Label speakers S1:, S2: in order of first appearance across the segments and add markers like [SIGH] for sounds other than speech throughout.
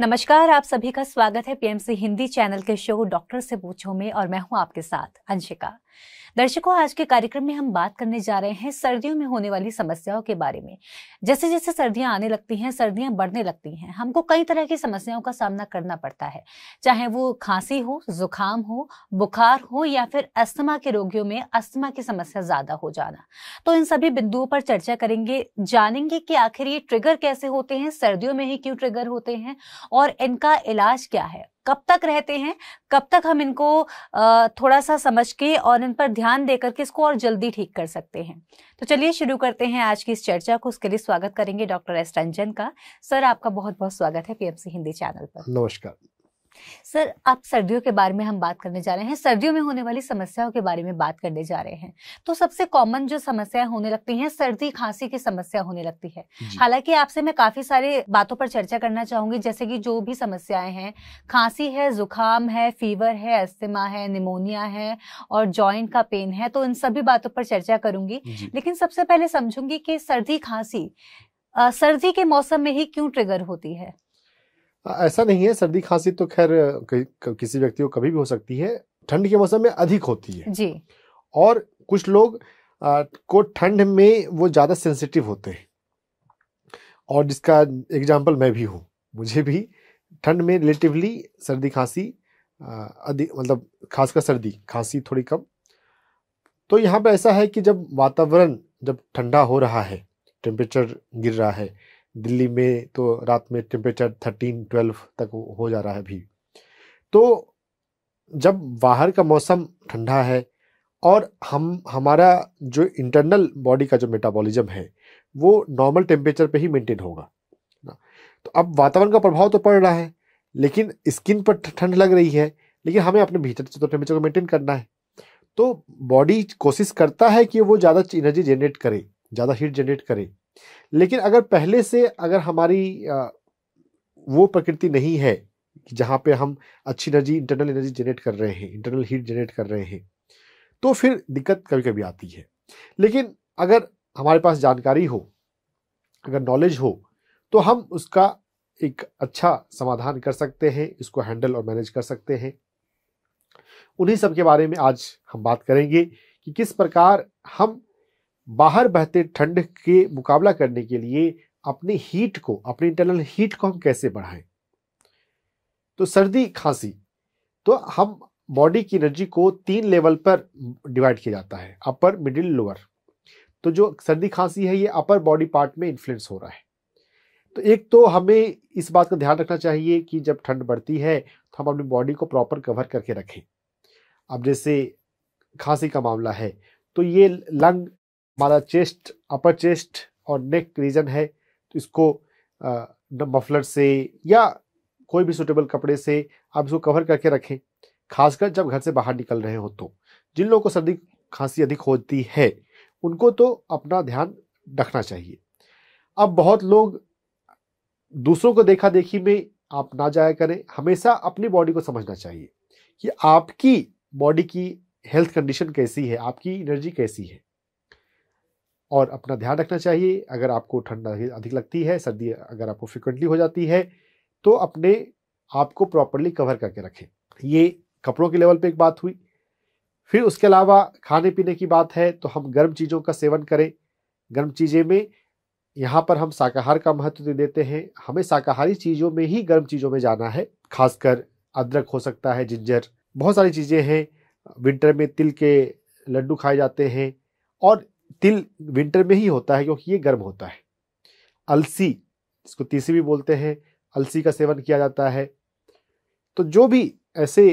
S1: नमस्कार आप सभी का स्वागत है पीएमसी हिंदी चैनल के शो डॉक्टर से पूछो में और मैं हूं आपके साथ अंशिका दर्शकों आज के कार्यक्रम में हम बात करने जा रहे हैं सर्दियों में होने वाली समस्याओं के बारे में जैसे जैसे सर्दियां आने लगती हैं सर्दियां बढ़ने लगती हैं हमको कई तरह की समस्याओं का सामना करना पड़ता है चाहे वो खांसी हो जुकाम हो बुखार हो या फिर अस्थमा के रोगियों में अस्थमा की समस्या ज्यादा हो जाना तो इन सभी बिंदुओं पर चर्चा करेंगे जानेंगे कि आखिर ये ट्रिगर कैसे होते हैं सर्दियों में ही क्यों ट्रिगर होते हैं और इनका इलाज क्या है कब तक रहते हैं कब तक हम इनको थोड़ा सा समझ के और इन पर ध्यान देकर के इसको और जल्दी ठीक कर सकते हैं तो चलिए शुरू करते हैं आज की इस चर्चा को उसके लिए स्वागत करेंगे डॉक्टर एस रंजन का सर आपका बहुत बहुत स्वागत है पीएमसी हिंदी चैनल पर नमस्कार सर आप सर्दियों के बारे में हम बात करने जा रहे हैं सर्दियों में होने वाली समस्याओं के बारे में बात करने जा रहे हैं तो सबसे कॉमन जो समस्याएं होने लगती हैं सर्दी खांसी की समस्या होने लगती है हालांकि आपसे मैं काफी सारे बातों पर चर्चा करना चाहूंगी जैसे कि जो भी समस्याएं हैं खांसी है जुकाम है फीवर है अस्थमा है निमोनिया है और ज्वाइंट का पेन है तो इन सभी बातों पर चर्चा करूंगी लेकिन सबसे पहले समझूंगी कि सर्दी खांसी सर्दी के मौसम में ही क्यों ट्रिगर होती है
S2: ऐसा नहीं है सर्दी खांसी तो खैर किसी व्यक्ति को कभी भी हो सकती है ठंड के मौसम में अधिक होती है जी और कुछ लोग आ, को ठंड में वो ज़्यादा सेंसिटिव होते हैं और जिसका एग्जाम्पल मैं भी हूँ मुझे भी ठंड में रिलेटिवली सर्दी खांसी अधिक मतलब खासकर सर्दी खांसी थोड़ी कम तो यहाँ पर ऐसा है कि जब वातावरण जब ठंडा हो रहा है टेम्परेचर गिर रहा है दिल्ली में तो रात में टेम्परेचर थर्टीन ट्वेल्व तक हो जा रहा है अभी तो जब बाहर का मौसम ठंडा है और हम हमारा जो इंटरनल बॉडी का जो मेटाबॉलिज्म है वो नॉर्मल टेम्परेचर पे ही मेंटेन होगा ना तो अब वातावरण का प्रभाव तो पड़ रहा है लेकिन स्किन पर ठंड लग रही है लेकिन हमें अपने भीतर से तो टेम्परेचर को मेंटेन करना है तो बॉडी कोशिश करता है कि वो ज़्यादा एनर्जी जनरेट करे ज़्यादा हीट जनरेट करे लेकिन अगर पहले से अगर हमारी वो प्रकृति नहीं है जहाँ पे हम अच्छी एनर्जी इंटरनल एनर्जी जनरेट कर रहे हैं इंटरनल हीट जनरेट कर रहे हैं तो फिर दिक्कत कभी कभी आती है लेकिन अगर हमारे पास जानकारी हो अगर नॉलेज हो तो हम उसका एक अच्छा समाधान कर सकते हैं इसको हैंडल और मैनेज कर सकते हैं उन्हीं सब के बारे में आज हम बात करेंगे कि किस प्रकार हम बाहर बहते ठंड के मुकाबला करने के लिए अपने हीट को अपने इंटरनल हीट को हम कैसे बढ़ाएं तो सर्दी खांसी तो हम बॉडी की एनर्जी को तीन लेवल पर डिवाइड किया जाता है अपर मिडिल लोअर तो जो सर्दी खांसी है ये अपर बॉडी पार्ट में इन्फ्लुएंस हो रहा है तो एक तो हमें इस बात का ध्यान रखना चाहिए कि जब ठंड बढ़ती है तो हम अपनी बॉडी को प्रॉपर कवर करके रखें अब जैसे खांसी का मामला है तो ये लंग हमारा चेस्ट अपर चेस्ट और नेक रीजन है तो इसको मफलर से या कोई भी सूटेबल कपड़े से आप इसको कवर करके रखें खासकर जब घर से बाहर निकल रहे हो तो जिन लोगों को सर्दी खांसी अधिक होती है उनको तो अपना ध्यान रखना चाहिए अब बहुत लोग दूसरों को देखा देखी में आप ना जाया करें हमेशा अपनी बॉडी को समझना चाहिए कि आपकी बॉडी की हेल्थ कंडीशन कैसी है आपकी एनर्जी कैसी है और अपना ध्यान रखना चाहिए अगर आपको ठंड अधिक लगती है सर्दी अगर आपको फ्रिक्वेंटली हो जाती है तो अपने आप को प्रॉपरली कवर करके रखें ये कपड़ों के लेवल पे एक बात हुई फिर उसके अलावा खाने पीने की बात है तो हम गर्म चीज़ों का सेवन करें गर्म चीज़ें में यहाँ पर हम शाकाहार का महत्व दे देते हैं हमें शाकाहारी चीज़ों में ही गर्म चीज़ों में जाना है खासकर अदरक हो सकता है जिंजर बहुत सारी चीज़ें हैं विंटर में तिल के लड्डू खाए जाते हैं और तिल विंटर में ही होता है क्योंकि ये गर्म होता है अलसी इसको तीसी भी बोलते हैं अलसी का सेवन किया जाता है तो जो भी ऐसे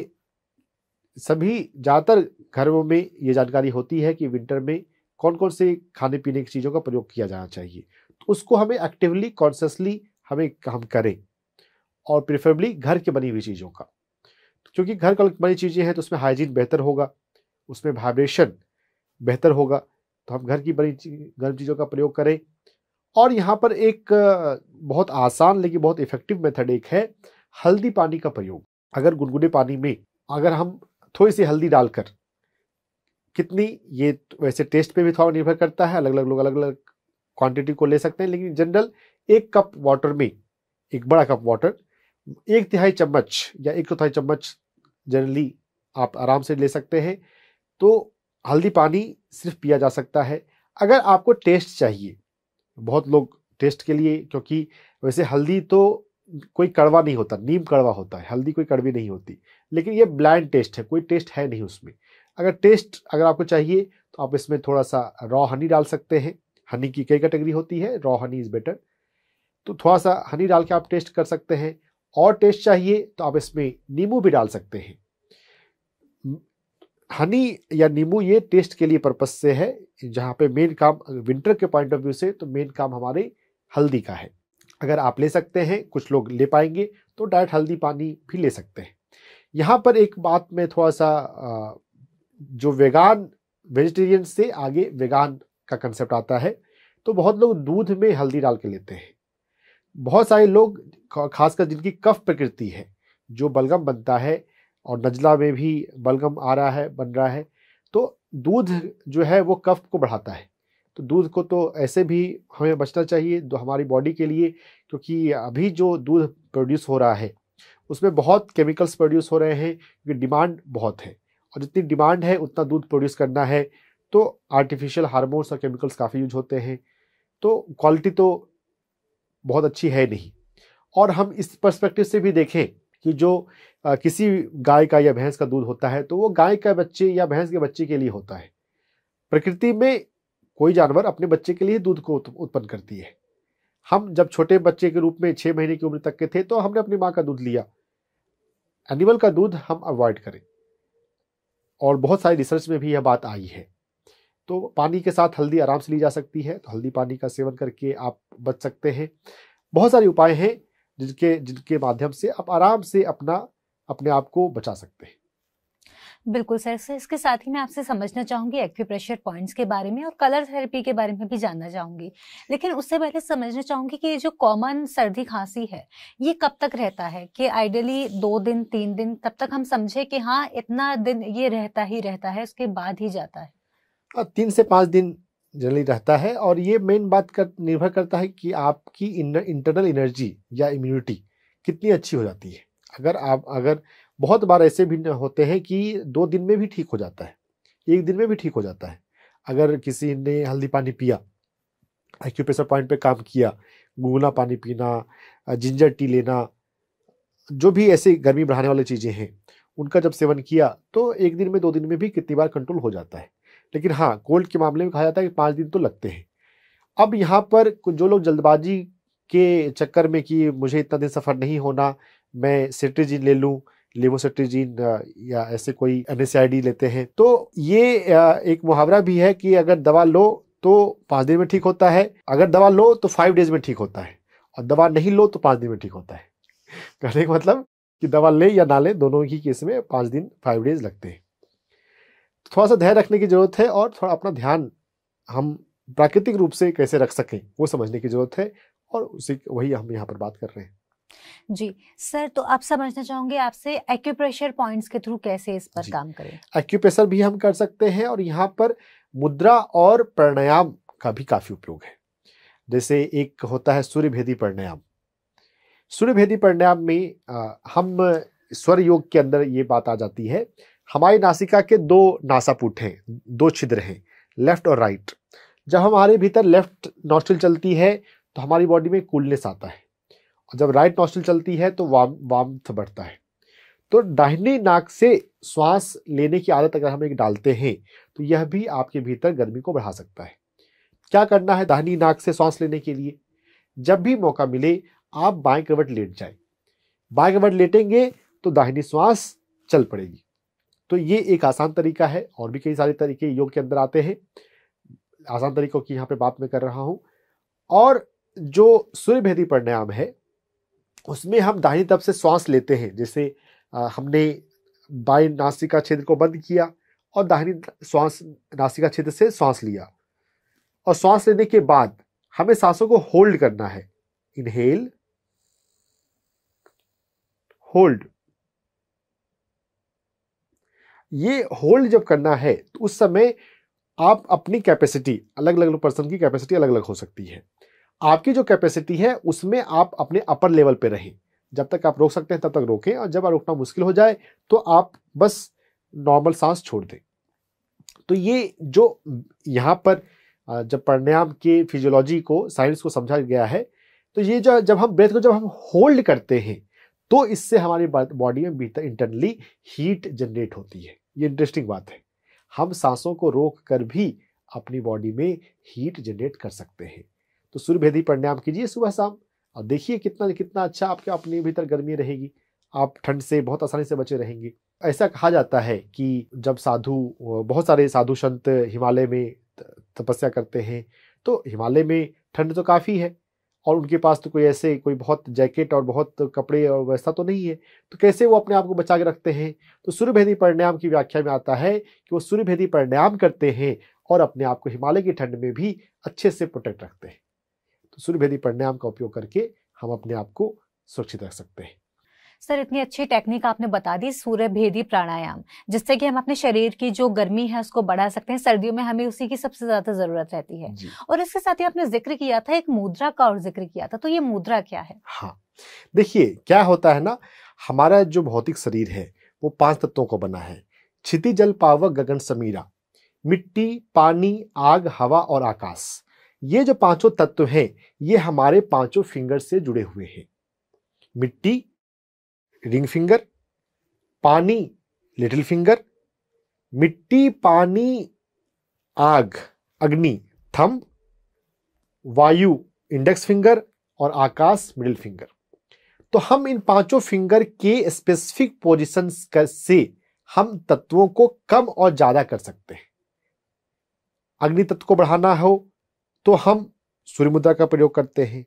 S2: सभी ज़्यादातर घरों में ये जानकारी होती है कि विंटर में कौन कौन से खाने पीने की चीज़ों का प्रयोग किया जाना चाहिए तो उसको हमें एक्टिवली कॉन्शसली हमें हम करें और प्रिफरेबली घर की बनी हुई चीज़ों का तो क्योंकि घर का बनी चीज़ें हैं तो उसमें हाइजीन बेहतर होगा उसमें वाइब्रेशन बेहतर होगा तो हम घर की बड़ी गर्म चीज़ों का प्रयोग करें और यहाँ पर एक बहुत आसान लेकिन बहुत इफेक्टिव मेथड एक है हल्दी पानी का प्रयोग अगर गुनगुने पानी में अगर हम थोड़ी सी हल्दी डालकर कितनी ये तो वैसे टेस्ट पे भी थोड़ा निर्भर करता है अलग अलग लोग अलग अलग क्वांटिटी को ले सकते हैं लेकिन जनरल एक कप वाटर में एक बड़ा कप वाटर एक तिहाई चम्मच या एक चौथाई चम्मच जनरली आप आराम से ले सकते हैं तो हल्दी पानी सिर्फ पिया जा सकता है अगर आपको टेस्ट चाहिए बहुत लोग टेस्ट के लिए क्योंकि वैसे हल्दी तो कोई कड़वा नहीं होता नीम कड़वा होता है हल्दी कोई कड़वी नहीं होती लेकिन ये ब्लाइंड टेस्ट है कोई टेस्ट है नहीं उसमें अगर टेस्ट अगर आपको चाहिए तो आप इसमें थोड़ा सा रॉ हनी डाल सकते हैं हनी की कई कैटेगरी होती है रॉ हनी इज़ बेटर तो थोड़ा सा हनी डाल के आप टेस्ट कर सकते हैं और टेस्ट चाहिए तो आप इसमें नींबू भी डाल सकते हैं हनी या नींबू ये टेस्ट के लिए पर्पज से है जहाँ पे मेन काम विंटर के पॉइंट ऑफ व्यू से तो मेन काम हमारे हल्दी का है अगर आप ले सकते हैं कुछ लोग ले पाएंगे तो डायरेक्ट हल्दी पानी भी ले सकते हैं यहाँ पर एक बात में थोड़ा सा जो वेगान वेजिटेरियन से आगे वेगान का कंसेप्ट आता है तो बहुत लोग दूध में हल्दी डाल के लेते हैं बहुत सारे लोग खासकर जिनकी कफ प्रकृति है जो बलगम बनता है और नजला में भी बलगम आ रहा है बन रहा है तो दूध जो है वो कफ को बढ़ाता है तो दूध को तो ऐसे भी हमें बचना चाहिए तो हमारी बॉडी के लिए क्योंकि अभी जो दूध प्रोड्यूस हो रहा है उसमें बहुत केमिकल्स प्रोड्यूस हो रहे हैं क्योंकि डिमांड बहुत है और जितनी डिमांड है उतना दूध प्रोड्यूस करना है तो आर्टिफिशियल हारमोन्स और केमिकल्स काफ़ी यूज होते हैं तो क्वालिटी तो बहुत अच्छी है नहीं और हम इस परस्पेक्टिव से भी देखें कि जो किसी गाय का या भैंस का दूध होता है तो वो गाय का बच्चे या भैंस के बच्चे के लिए होता है प्रकृति में कोई जानवर अपने बच्चे के लिए दूध को उत्पन्न करती है हम जब छोटे बच्चे के रूप में छः महीने की उम्र तक के थे तो हमने अपनी माँ का दूध लिया एनिमल का दूध हम अवॉइड करें और बहुत सारी रिसर्च में भी यह बात आई है तो पानी के साथ हल्दी आराम से ली जा सकती है तो हल्दी पानी का सेवन करके आप बच सकते हैं बहुत सारे उपाय हैं जिनके जिनके माध्यम से आप आराम से अपना अपने आप को बचा सकते हैं
S1: बिल्कुल सर सर इसके साथ ही मैं आपसे समझना चाहूंगी एक्यूप्रेशर पॉइंट्स के बारे में और कलर थेरेपी के बारे में भी जानना चाहूंगी लेकिन उससे पहले समझना चाहूंगी कि ये जो कॉमन सर्दी खांसी है ये कब तक रहता है कि आइडियली दो दिन तीन दिन तब तक हम समझे कि हाँ इतना दिन ये रहता ही रहता है उसके बाद ही जाता है
S2: हाँ, तीन से पांच दिन जनरली रहता है और ये मेन बात कर निर्भर करता है कि आपकी इंटरनल एनर्जी या इम्यूनिटी कितनी अच्छी हो जाती है अगर आप अगर बहुत बार ऐसे भी होते हैं कि दो दिन में भी ठीक हो जाता है एक दिन में भी ठीक हो जाता है अगर किसी ने हल्दी पानी पिया एक्यूप्रेशर पॉइंट पे काम किया गुगुना पानी पीना जिंजर टी लेना जो भी ऐसे गर्मी बढ़ाने वाली चीज़ें हैं उनका जब सेवन किया तो एक दिन में दो दिन में भी कितनी बार कंट्रोल हो जाता है लेकिन हाँ गोल्ड के मामले में कहा जाता है कि पाँच दिन तो लगते हैं अब यहाँ पर जो लोग जल्दबाजी के चक्कर में कि मुझे इतना दिन सफ़र नहीं होना मैं सिट्रीजिन ले लूँ लेमोसेट्रीजिन या ऐसे कोई एन लेते हैं तो ये एक मुहावरा भी है कि अगर दवा लो तो पाँच दिन में ठीक होता है अगर दवा लो तो फाइव डेज में ठीक होता है और दवा नहीं लो तो पाँच दिन में ठीक होता है [LAUGHS] कहने का मतलब कि दवा ले या ना ले दोनों ही केस में पाँच दिन फाइव डेज लगते हैं थोड़ा सा ध्यान रखने की ज़रूरत है और थोड़ा अपना ध्यान हम प्राकृतिक रूप से कैसे रख सकें वो समझने की ज़रूरत है और उसी वही हम यहाँ पर बात कर रहे हैं
S1: जी सर तो आप समझना चाहोगे आपसे एक्यूप्रेशर पॉइंट्स के थ्रू कैसे इस पर काम करें
S2: एक्यूप्रेशर भी हम कर सकते हैं और यहाँ पर मुद्रा और प्राणायाम का भी काफ़ी उपयोग है जैसे एक होता है सूर्य भेदी प्राणायाम सूर्य भेदी प्राणायाम में आ, हम स्वर योग के अंदर ये बात आ जाती है हमारी नासिका के दो नासापुट हैं दो छिद्र हैं लेफ्ट और राइट जब हमारे भीतर लेफ्ट नॉस्ट्रिल चलती है तो हमारी बॉडी में कूलनेस आता है और जब राइट नॉस्ट्रिल चलती है तो वाम वाम बढ़ता है तो दाहिने नाक से श्वास लेने की आदत अगर हम एक डालते हैं तो यह भी आपके भीतर गर्मी को बढ़ा सकता है क्या करना है दाहिनी नाक से श्वास लेने के लिए जब भी मौका मिले आप बाएं करवट लेट जाए बाएं करवट लेटेंगे तो दाहिनी श्वास चल पड़ेगी तो ये एक आसान तरीका है और भी कई सारे तरीके योग के अंदर आते हैं आसान तरीकों की यहाँ पे बात मैं कर रहा हूँ और जो सूर्य भेदी प्राणायाम है उसमें हम दाहिनी तरफ से श्वास लेते हैं जैसे हमने बाई नासिका क्षेत्र को बंद किया और दाहिनी श्वास नासिका क्षेत्र से श्वास लिया और श्वास लेने के बाद हमें सांसों को होल्ड करना है इनहेल होल्ड ये होल्ड जब करना है तो उस समय आप अपनी कैपेसिटी अलग अलग पर्सन की कैपेसिटी अलग अलग हो सकती है आपकी जो कैपेसिटी है उसमें आप अपने अपर लेवल पे रहें जब तक आप रोक सकते हैं तब तक रोकें और जब रोकना मुश्किल हो जाए तो आप बस नॉर्मल सांस छोड़ दें तो ये जो यहाँ पर जब प्राणायाम के फिजियोलॉजी को साइंस को समझा गया है तो ये जो जब हम ब्रेथ को जब हम होल्ड करते हैं तो इससे हमारी बॉडी में भीतर इंटरनली हीट जनरेट होती है ये इंटरेस्टिंग बात है हम सांसों को रोक कर भी अपनी बॉडी में हीट जनरेट कर सकते हैं तो सूर्यभेदी प्राणायाम कीजिए सुबह शाम और देखिए कितना कितना अच्छा आपके अपने भीतर गर्मी रहेगी आप ठंड से बहुत आसानी से बचे रहेंगे ऐसा कहा जाता है कि जब साधु बहुत सारे साधु संत हिमालय में तपस्या करते हैं तो हिमालय में ठंड तो काफ़ी है और उनके पास तो कोई ऐसे कोई बहुत जैकेट और बहुत कपड़े और व्यवस्था तो नहीं है तो कैसे वो अपने आप को बचा के रखते हैं तो सूर्यभेदी परिणाम की व्याख्या में आता है कि वो सूर्यभेदी परिणाम करते हैं और अपने आप को हिमालय की ठंड में भी अच्छे से प्रोटेक्ट रखते हैं तो सूर्यभेदी परिणाम का उपयोग करके हम अपने आप को सुरक्षित रख सकते हैं
S1: सर इतनी अच्छी टेक्निक आपने बता दी सूर्य भेदी प्राणायाम जिससे कि हम अपने शरीर की जो गर्मी है उसको बढ़ा सकते हैं सर्दियों में हमें उसी की सबसे ज्यादा जरूरत रहती है और इसके साथ ही आपने जिक्र किया था एक मुद्रा का और जिक्र किया था तो ये मुद्रा क्या है हाँ
S2: देखिए क्या होता है ना हमारा जो भौतिक शरीर है वो पांच तत्वों को बना है क्षिति जल पावक गगन समीरा मिट्टी पानी आग हवा और आकाश ये जो पांचों तत्व हैं ये हमारे पांचों फिंगर से जुड़े हुए हैं मिट्टी रिंग फिंगर पानी लिटिल फिंगर मिट्टी पानी आग अग्नि थम वायु इंडेक्स फिंगर और आकाश मिडिल फिंगर तो हम इन पांचों फिंगर के स्पेसिफिक पोजिशन से हम तत्वों को कम और ज्यादा कर सकते हैं अग्नि तत्व को बढ़ाना हो तो हम सूर्य मुद्रा का प्रयोग करते हैं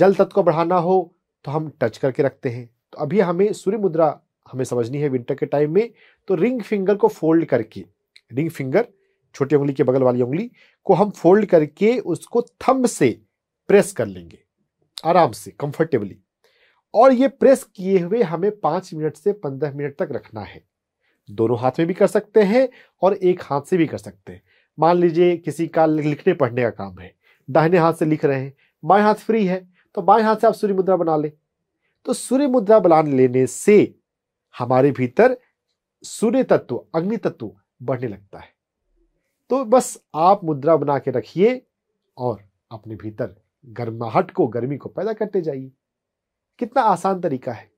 S2: जल तत्व को बढ़ाना हो तो हम टच करके रखते हैं तो अभी हमें सूर्य मुद्रा हमें समझनी है विंटर के टाइम में तो रिंग फिंगर को फोल्ड करके रिंग फिंगर छोटी उंगली के बगल वाली उंगली को हम फोल्ड करके उसको थंब से प्रेस कर लेंगे आराम से कंफर्टेबली और ये प्रेस किए हुए हमें पाँच मिनट से पंद्रह मिनट तक रखना है दोनों हाथ में भी कर सकते हैं और एक हाथ से भी कर सकते हैं मान लीजिए किसी का लिखने पढ़ने का काम है दाहिने हाथ से लिख रहे हैं बाएं हाथ फ्री है तो बाएं हाथ से आप सूर्य मुद्रा बना लें तो सूर्य मुद्रा बलान लेने से हमारे भीतर सूर्य तत्व अग्नि तत्व बढ़ने लगता है तो बस आप मुद्रा बना के रखिए और अपने भीतर गर्माहट को गर्मी को पैदा करते जाइए कितना आसान तरीका है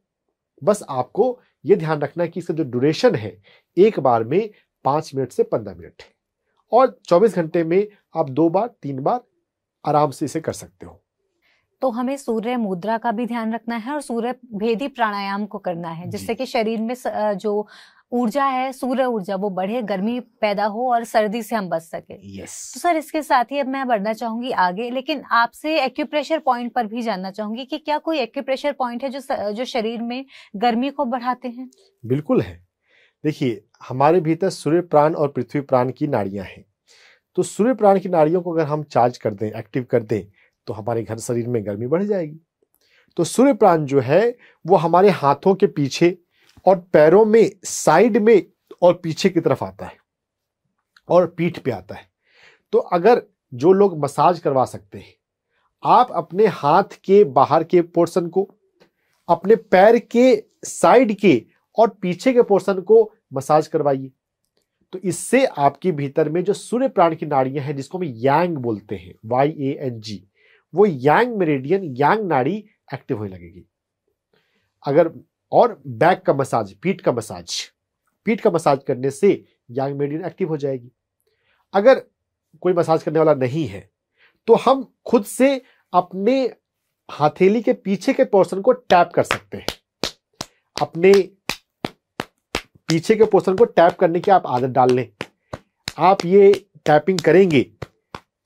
S2: बस आपको यह ध्यान रखना है कि इसका जो ड्यूरेशन है एक बार में पाँच मिनट से पंद्रह मिनट है और चौबीस घंटे में आप दो बार तीन बार आराम से इसे कर सकते हो
S1: तो हमें सूर्य मुद्रा का भी ध्यान रखना है और सूर्य भेदी प्राणायाम को करना है जिससे कि शरीर में जो ऊर्जा है सूर्य ऊर्जा वो बढ़े गर्मी पैदा हो और सर्दी से हम बच सके yes. तो सर इसके साथ ही अब मैं बढ़ना चाहूंगी आगे लेकिन आपसे एक्यूप्रेशर पॉइंट पर भी जानना चाहूंगी कि क्या कोई एक्यूप्रेशर पॉइंट है जो जो शरीर में गर्मी को बढ़ाते हैं
S2: बिल्कुल है देखिए हमारे भीतर सूर्य प्राण और पृथ्वी प्राण की नाड़ियां हैं तो सूर्य प्राण की नाड़ियों को अगर हम चार्ज कर दें एक्टिव कर दें तो हमारे घर शरीर में गर्मी बढ़ जाएगी तो सूर्य प्राण जो है वो हमारे हाथों के पीछे और पैरों में साइड में और पीछे की तरफ आता है और पीठ पे आता है तो अगर जो लोग मसाज करवा सकते हैं आप अपने हाथ के बाहर के पोर्शन को अपने पैर के साइड के और पीछे के पोर्शन को मसाज करवाइए तो इससे आपके भीतर में जो सूर्य प्राण की नाड़ियां हैं जिसको हम यांग बोलते हैं वाई ए एन जी वो यांग मेरेडियन यांग नाड़ी एक्टिव होने लगेगी अगर और बैक का मसाज पीठ का मसाज पीठ का मसाज करने से यांग मेरेडियन एक्टिव हो जाएगी अगर कोई मसाज करने वाला नहीं है तो हम खुद से अपने हथेली के पीछे के पोर्शन को टैप कर सकते हैं अपने पीछे के पोर्शन को टैप करने की आप आदत डाल लें आप ये टैपिंग करेंगे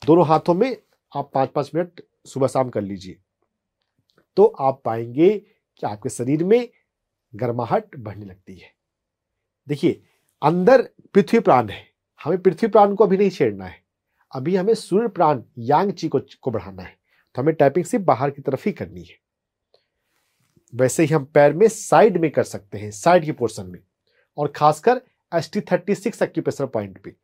S2: दोनों हाथों में आप पांच पांच मिनट सुबह शाम कर लीजिए तो आप पाएंगे कि आपके शरीर में गर्माहट बढ़ने लगती है देखिए अंदर पृथ्वी प्राण है हमें पृथ्वी प्राण को अभी नहीं छेड़ना है अभी हमें सूर्य प्राण यांग ची को, को बढ़ाना है तो हमें टाइपिंग सिर्फ बाहर की तरफ ही करनी है वैसे ही हम पैर में साइड में कर सकते हैं साइड के पोर्शन में और खासकर S T thirty six acupressure point पे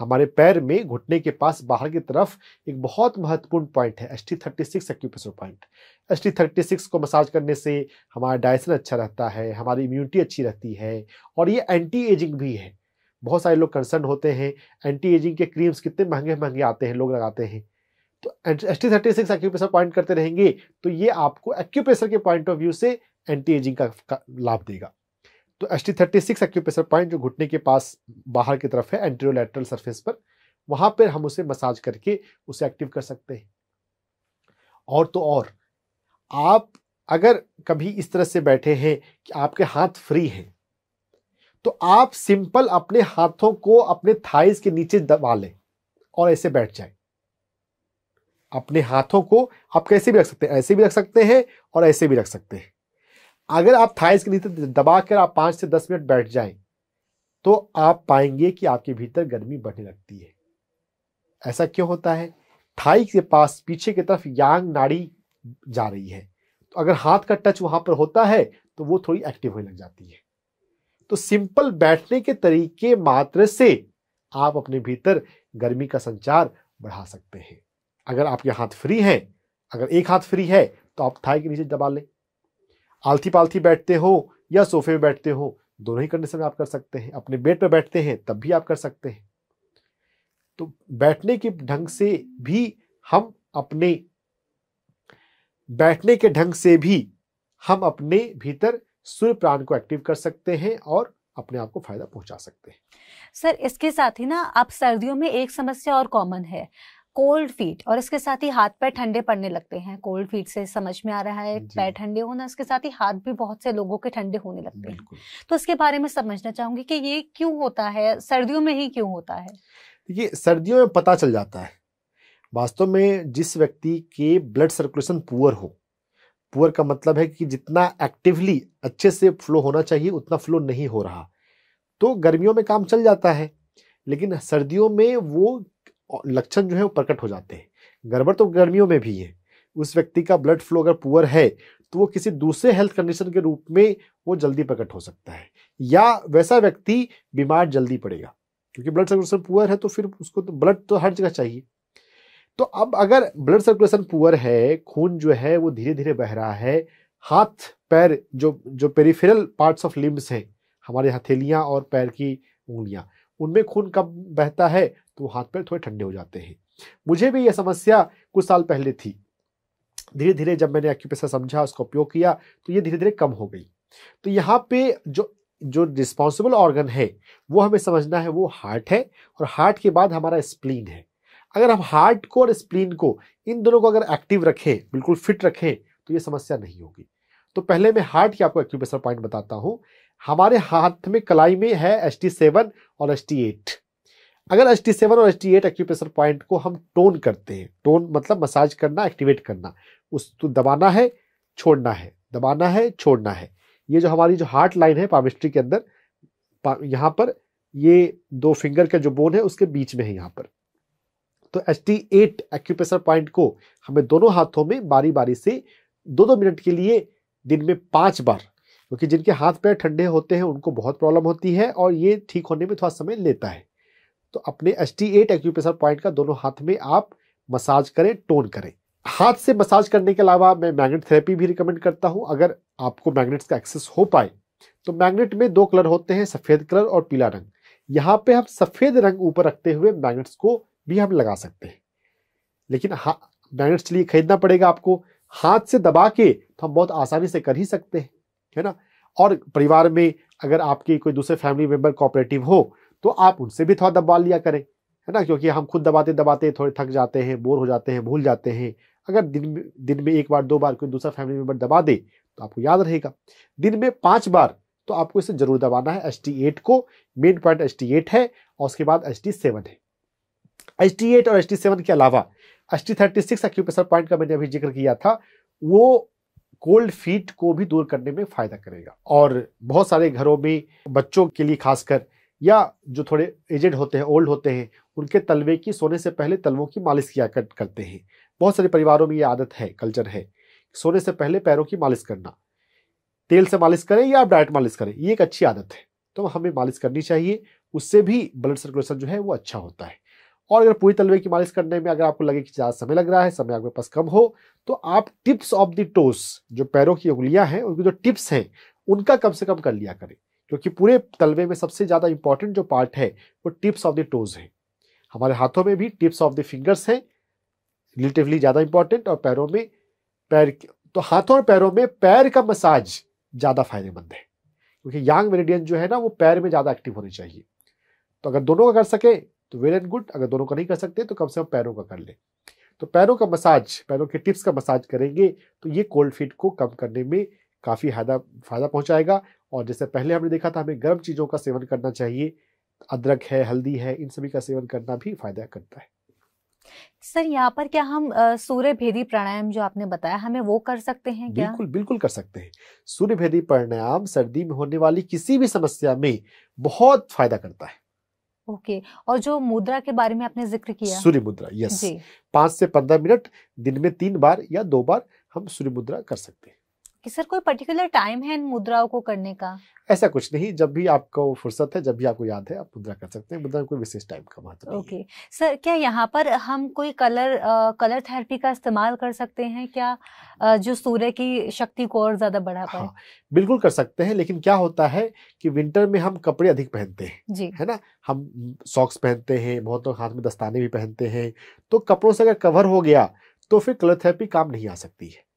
S2: हमारे पैर में घुटने के पास बाहर की तरफ एक बहुत महत्वपूर्ण पॉइंट है S T thirty six acupressure point S T thirty six को मसाज करने से हमारा डायसन अच्छा रहता है हमारी इम्यूनिटी अच्छी रहती है और ये एंटी एजिंग भी है बहुत सारे लोग कंसर्न होते हैं एंटी एजिंग के क्रीम्स कितने महंगे महंगे आते हैं लोग लगाते हैं तो S T thirty six acupressure point करते रहेंगे तो ये आपको एक्यूप्रेशर के पॉइंट ऑफ व्यू से एंटी एजिंग का, का लाभ देगा तो S T thirty six acupressure point जो घुटने के पास बाहर की तरफ है एंट्रियोलेटरल सरफेस पर वहां पर हम उसे मसाज करके उसे एक्टिव कर सकते हैं और तो और आप अगर कभी इस तरह से बैठे हैं कि आपके हाथ फ्री हैं तो आप सिंपल अपने हाथों को अपने थाइस के नीचे दबा लें और ऐसे बैठ जाए अपने हाथों को आप कैसे भी रख सकते हैं ऐसे भी रख सकते हैं और ऐसे भी रख सकते हैं अगर आप थाइस के नीचे दबा कर आप पाँच से दस मिनट बैठ जाएं तो आप पाएंगे कि आपके भीतर गर्मी बढ़ने लगती है ऐसा क्यों होता है थाई के पास पीछे की तरफ यांग नाड़ी जा रही है तो अगर हाथ का टच वहां पर होता है तो वो थोड़ी एक्टिव होने लग जाती है तो सिंपल बैठने के तरीके मात्र से आप अपने भीतर गर्मी का संचार बढ़ा सकते हैं अगर आपके हाथ फ्री हैं अगर एक हाथ फ्री है तो आप थाई के नीचे दबा लें आलथी पालथी बैठते हो या सोफे में बैठते हो दोनों ही कंडीशन में आप कर सकते हैं अपने बेड पर बैठते हैं तब भी आप कर सकते हैं तो बैठने के ढंग से भी हम अपने बैठने के ढंग से भी हम अपने भीतर सूर्य प्राण को एक्टिव कर सकते हैं और अपने आप को फायदा पहुंचा सकते हैं
S1: सर इसके साथ ही ना आप सर्दियों में एक समस्या और कॉमन है कोल्ड फीट और इसके साथ ही हाथ पैर ठंडे पड़ने लगते हैं कोल्ड फीट से समझ में आ रहा है पैर ठंडे होना इसके साथ ही हाथ भी बहुत से लोगों के ठंडे होने लगते हैं तो इसके बारे में समझना चाहूंगी कि ये क्यों होता है सर्दियों में ही क्यों होता है
S2: देखिए सर्दियों में पता चल जाता है वास्तव में जिस व्यक्ति के ब्लड सर्कुलेशन पुअर हो पुअर का मतलब है कि जितना एक्टिवली अच्छे से फ्लो होना चाहिए उतना फ्लो नहीं हो रहा तो गर्मियों में काम चल जाता है लेकिन सर्दियों में वो लक्षण जो है वो प्रकट हो जाते हैं गड़बड़ तो गर्मियों में भी है उस व्यक्ति का ब्लड फ्लो अगर पुअर है तो वो किसी दूसरे हेल्थ कंडीशन के रूप में वो जल्दी प्रकट हो सकता है या वैसा व्यक्ति बीमार जल्दी पड़ेगा क्योंकि ब्लड सर्कुलेशन पुअर है तो फिर उसको तो ब्लड तो हर जगह चाहिए तो अब अगर ब्लड सर्कुलेशन पुअर है खून जो है वो धीरे धीरे बह रहा है हाथ पैर जो जो पेरिफेरल पार्ट्स ऑफ लिम्स हैं हमारे हथेलियाँ और पैर की उंगलियाँ उनमें खून कम बहता है तो हाथ पैर थोड़े ठंडे हो जाते हैं मुझे भी यह समस्या कुछ साल पहले थी धीरे धीरे जब मैंने एक्यूप्रेशर समझा उसका उपयोग किया तो ये धीरे धीरे कम हो गई तो यहाँ पे जो जो रिस्पॉन्सिबल ऑर्गन है वो हमें समझना है वो हार्ट है और हार्ट के बाद हमारा स्प्लीन है अगर हम हार्ट को और स्प्लीन को इन दोनों को अगर एक्टिव रखें बिल्कुल फिट रखें तो ये समस्या नहीं होगी तो पहले मैं हार्ट की आपको एक्यूप्रेशर पॉइंट बताता हूँ हमारे हाथ में कलाई में है एस टी सेवन और एस टी एट अगर एस टी सेवन और S T eight acupressure point को हम टोन करते हैं टोन मतलब मसाज करना एक्टिवेट करना उस तो दबाना है छोड़ना है दबाना है छोड़ना है ये जो हमारी जो हार्ट लाइन है पामिस्ट्री के अंदर यहाँ पर ये दो फिंगर का जो बोन है उसके बीच में है यहाँ पर तो H T eight acupressure point को हमें दोनों हाथों में बारी बारी से दो दो मिनट के लिए दिन में पाँच बार क्योंकि जिनके हाथ पैर ठंडे होते हैं उनको बहुत प्रॉब्लम होती है और ये ठीक होने में थोड़ा समय लेता है तो अपने H T eight acupressure point का दोनों हाथ में आप मसाज करें टोन करें हाथ से मसाज करने के अलावा मैं मैग्नेट थेरेपी भी रिकमेंड करता हूं अगर आपको मैग्नेट्स का एक्सेस हो पाए तो मैग्नेट में दो कलर होते हैं सफ़ेद कलर और पीला रंग यहाँ पे हम सफ़ेद रंग ऊपर रखते हुए मैग्नेट्स को भी हम लगा सकते हैं लेकिन हा मैग्नेट्स के लिए खरीदना पड़ेगा आपको हाथ से दबा के तो हम बहुत आसानी से कर ही सकते हैं है ना और परिवार में अगर आपके कोई दूसरे फैमिली मेंबर कोऑपरेटिव हो तो आप उनसे भी थोड़ा दबा लिया करें है ना क्योंकि हम खुद दबाते दबाते थोड़े थक जाते हैं बोर हो जाते हैं भूल जाते हैं अगर दिन में दिन में एक बार दो बार कोई दूसरा फैमिली मेम्बर दबा दे तो आपको याद रहेगा दिन में पाँच बार तो आपको इसे जरूर दबाना है एस टी एट को main point S T eight है और उसके बाद एस टी सेवन है एस टी एट और एस टी सेवन के अलावा S T thirty six point का मैंने अभी जिक्र किया था वो कोल्ड फीट को भी दूर करने में फ़ायदा करेगा और बहुत सारे घरों में बच्चों के लिए खासकर या जो थोड़े एजेड होते हैं ओल्ड होते हैं उनके तलवे की सोने से पहले तलवों की मालिश किया कर, करते हैं बहुत सारे परिवारों में ये आदत है कल्चर है सोने से पहले पैरों की मालिश करना तेल से मालिश करें या आप डायरेक्ट मालिश करें ये एक अच्छी आदत है तो हमें मालिश करनी चाहिए उससे भी ब्लड सर्कुलेशन जो है वो अच्छा होता है और अगर पूरी तलवे की मालिश करने में अगर आपको लगे कि ज़्यादा समय लग रहा है समय आपके पास कम हो तो आप टिप्स ऑफ द टोस जो पैरों की उंगलियां हैं उनकी जो टिप्स हैं उनका कम से कम कर लिया करें क्योंकि पूरे तलवे में सबसे ज़्यादा इंपॉर्टेंट जो पार्ट है वो टिप्स ऑफ द टोज है हमारे हाथों में भी टिप्स ऑफ द फिंगर्स हैं रिलेटिवली ज़्यादा इंपॉर्टेंट और पैरों में पैर तो हाथों और पैरों में पैर का मसाज ज़्यादा फायदेमंद है क्योंकि यांग मेरेडियन जो है ना वो पैर में ज़्यादा एक्टिव होने चाहिए तो अगर दोनों का कर सके तो वेल एंड गुड अगर दोनों का नहीं कर सकते तो कम से कम पैरों का कर लें तो पैरों का मसाज पैरों के टिप्स का मसाज करेंगे तो ये कोल्ड फीट को कम करने में काफ़ी फायदा फायदा पहुंचाएगा और जैसे पहले हमने देखा था हमें गर्म चीज़ों का सेवन करना चाहिए अदरक है हल्दी है इन सभी का सेवन करना भी फायदा करता है
S1: सर यहाँ पर क्या हम सूर्य भेदी प्राणायाम जो आपने बताया हमें वो कर सकते हैं क्या बिल्कुल
S2: बिल्कुल कर सकते हैं सूर्य भेदी प्राणायाम सर्दी में होने वाली किसी भी समस्या में बहुत फायदा करता है
S1: ओके और जो मुद्रा के बारे में आपने जिक्र किया सूर्य
S2: मुद्रा यस पांच से पंद्रह मिनट दिन में तीन बार या दो बार हम सूर्य मुद्रा कर सकते हैं
S1: कि सर कोई पर्टिकुलर टाइम है इन मुद्राओं को करने का
S2: ऐसा कुछ नहीं जब भी आपको फुर्सत है जब भी आपको याद है आप मुद्रा कर सकते हैं मुद्रा कोई विशेष टाइम का महत्व
S1: ओके सर क्या यहाँ पर हम कोई कलर आ, कलर थेरेपी का इस्तेमाल कर सकते हैं क्या आ, जो सूर्य की शक्ति को और ज्यादा बढ़ा पाए हाँ,
S2: बिल्कुल कर सकते हैं लेकिन क्या होता है कि विंटर में हम कपड़े अधिक पहनते हैं जी है ना हम सॉक्स पहनते हैं बहुत लोग हाथ में दस्ताने भी पहनते हैं तो कपड़ों से अगर कवर हो गया तो फिर कलर थेरेपी काम नहीं आ सकती है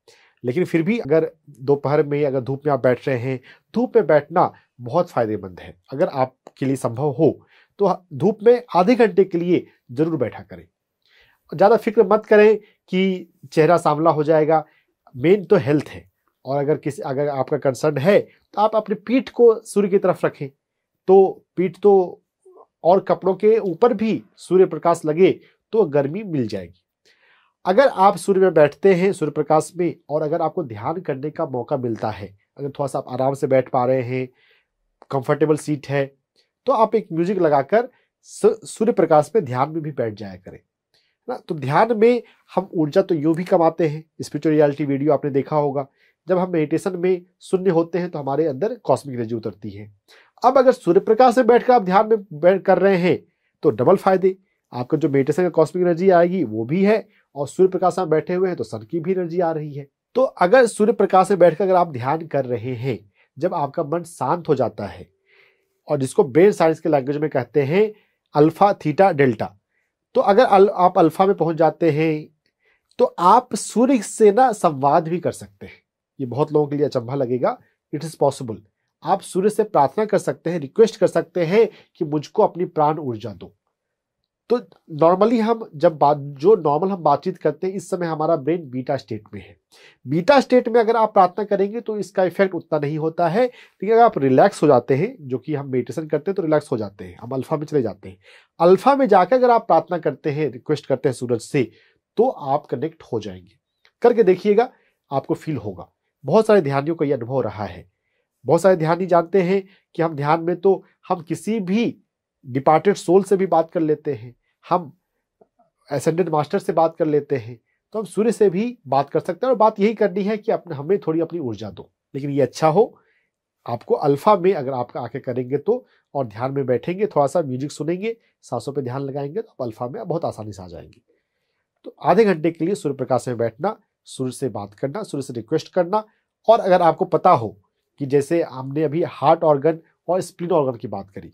S2: लेकिन फिर भी अगर दोपहर में अगर धूप में आप बैठ रहे हैं धूप में बैठना बहुत फ़ायदेमंद है अगर आपके लिए संभव हो तो धूप में आधे घंटे के लिए ज़रूर बैठा करें ज़्यादा फिक्र मत करें कि चेहरा सांवला हो जाएगा मेन तो हेल्थ है और अगर किसी अगर आपका कंसर्न है तो आप अपनी पीठ को सूर्य की तरफ रखें तो पीठ तो और कपड़ों के ऊपर भी सूर्य प्रकाश लगे तो गर्मी मिल जाएगी अगर आप सूर्य में बैठते हैं सूर्य प्रकाश में और अगर आपको ध्यान करने का मौका मिलता है अगर थोड़ा सा आप आराम से बैठ पा रहे हैं कंफर्टेबल सीट है तो आप एक म्यूजिक लगाकर सूर्य प्रकाश में ध्यान में भी बैठ जाया करें ना तो ध्यान में हम ऊर्जा तो यूँ भी कमाते हैं स्पिरिचुअल रियलिटी वीडियो आपने देखा होगा जब हम मेडिटेशन में शून्य होते हैं तो हमारे अंदर कॉस्मिक रेजी उतरती है अब अगर सूर्य प्रकाश में बैठकर आप ध्यान में बैठ कर रहे हैं तो डबल फायदे आपका जो मेडिटेशन का कॉस्मिक एनर्जी आएगी वो भी है और सूर्य प्रकाश में बैठे हुए हैं तो सन की भी एनर्जी आ रही है तो अगर सूर्य प्रकाश में बैठकर अगर आप ध्यान कर रहे हैं जब आपका मन शांत हो जाता है और जिसको ब्रेन साइंस के लैंग्वेज में कहते हैं अल्फा थीटा डेल्टा तो अगर अल, आप अल्फा में पहुंच जाते हैं तो आप सूर्य से ना संवाद भी कर सकते हैं ये बहुत लोगों के लिए अचंभा लगेगा इट इज़ पॉसिबल आप सूर्य से प्रार्थना कर सकते हैं रिक्वेस्ट कर सकते हैं कि मुझको अपनी प्राण ऊर्जा दो तो नॉर्मली हम जब बात जो नॉर्मल हम बातचीत करते हैं इस समय हमारा ब्रेन बीटा स्टेट में है बीटा स्टेट में अगर आप प्रार्थना करेंगे तो इसका इफेक्ट उतना नहीं होता है लेकिन अगर आप रिलैक्स हो जाते हैं जो कि हम मेडिटेशन करते हैं तो रिलैक्स हो जाते हैं हम अल्फा में चले जाते हैं अल्फा में जाकर अगर आप प्रार्थना करते हैं रिक्वेस्ट करते हैं सूरज से तो आप कनेक्ट हो जाएंगे करके देखिएगा आपको फील होगा बहुत सारे ध्यानियों का ये अनुभव रहा है बहुत सारे ध्यानी जानते हैं कि हम ध्यान में तो हम किसी भी डिपार्टेड सोल से भी बात कर लेते हैं हम एसेंडेड मास्टर से बात कर लेते हैं तो हम सूर्य से भी बात कर सकते हैं और बात यही करनी है कि अपने हमें थोड़ी अपनी ऊर्जा दो लेकिन ये अच्छा हो आपको अल्फा में अगर आप आके करेंगे तो और ध्यान में बैठेंगे थोड़ा सा म्यूजिक सुनेंगे सांसों पे ध्यान लगाएंगे तो आप अल्फा में आप बहुत आसानी से आ जाएंगे तो आधे घंटे के लिए सूर्य प्रकाश में बैठना सूर्य से बात करना सूर्य से रिक्वेस्ट करना और अगर आपको पता हो कि जैसे हमने अभी हार्ट ऑर्गन और स्प्लिन ऑर्गन की बात करी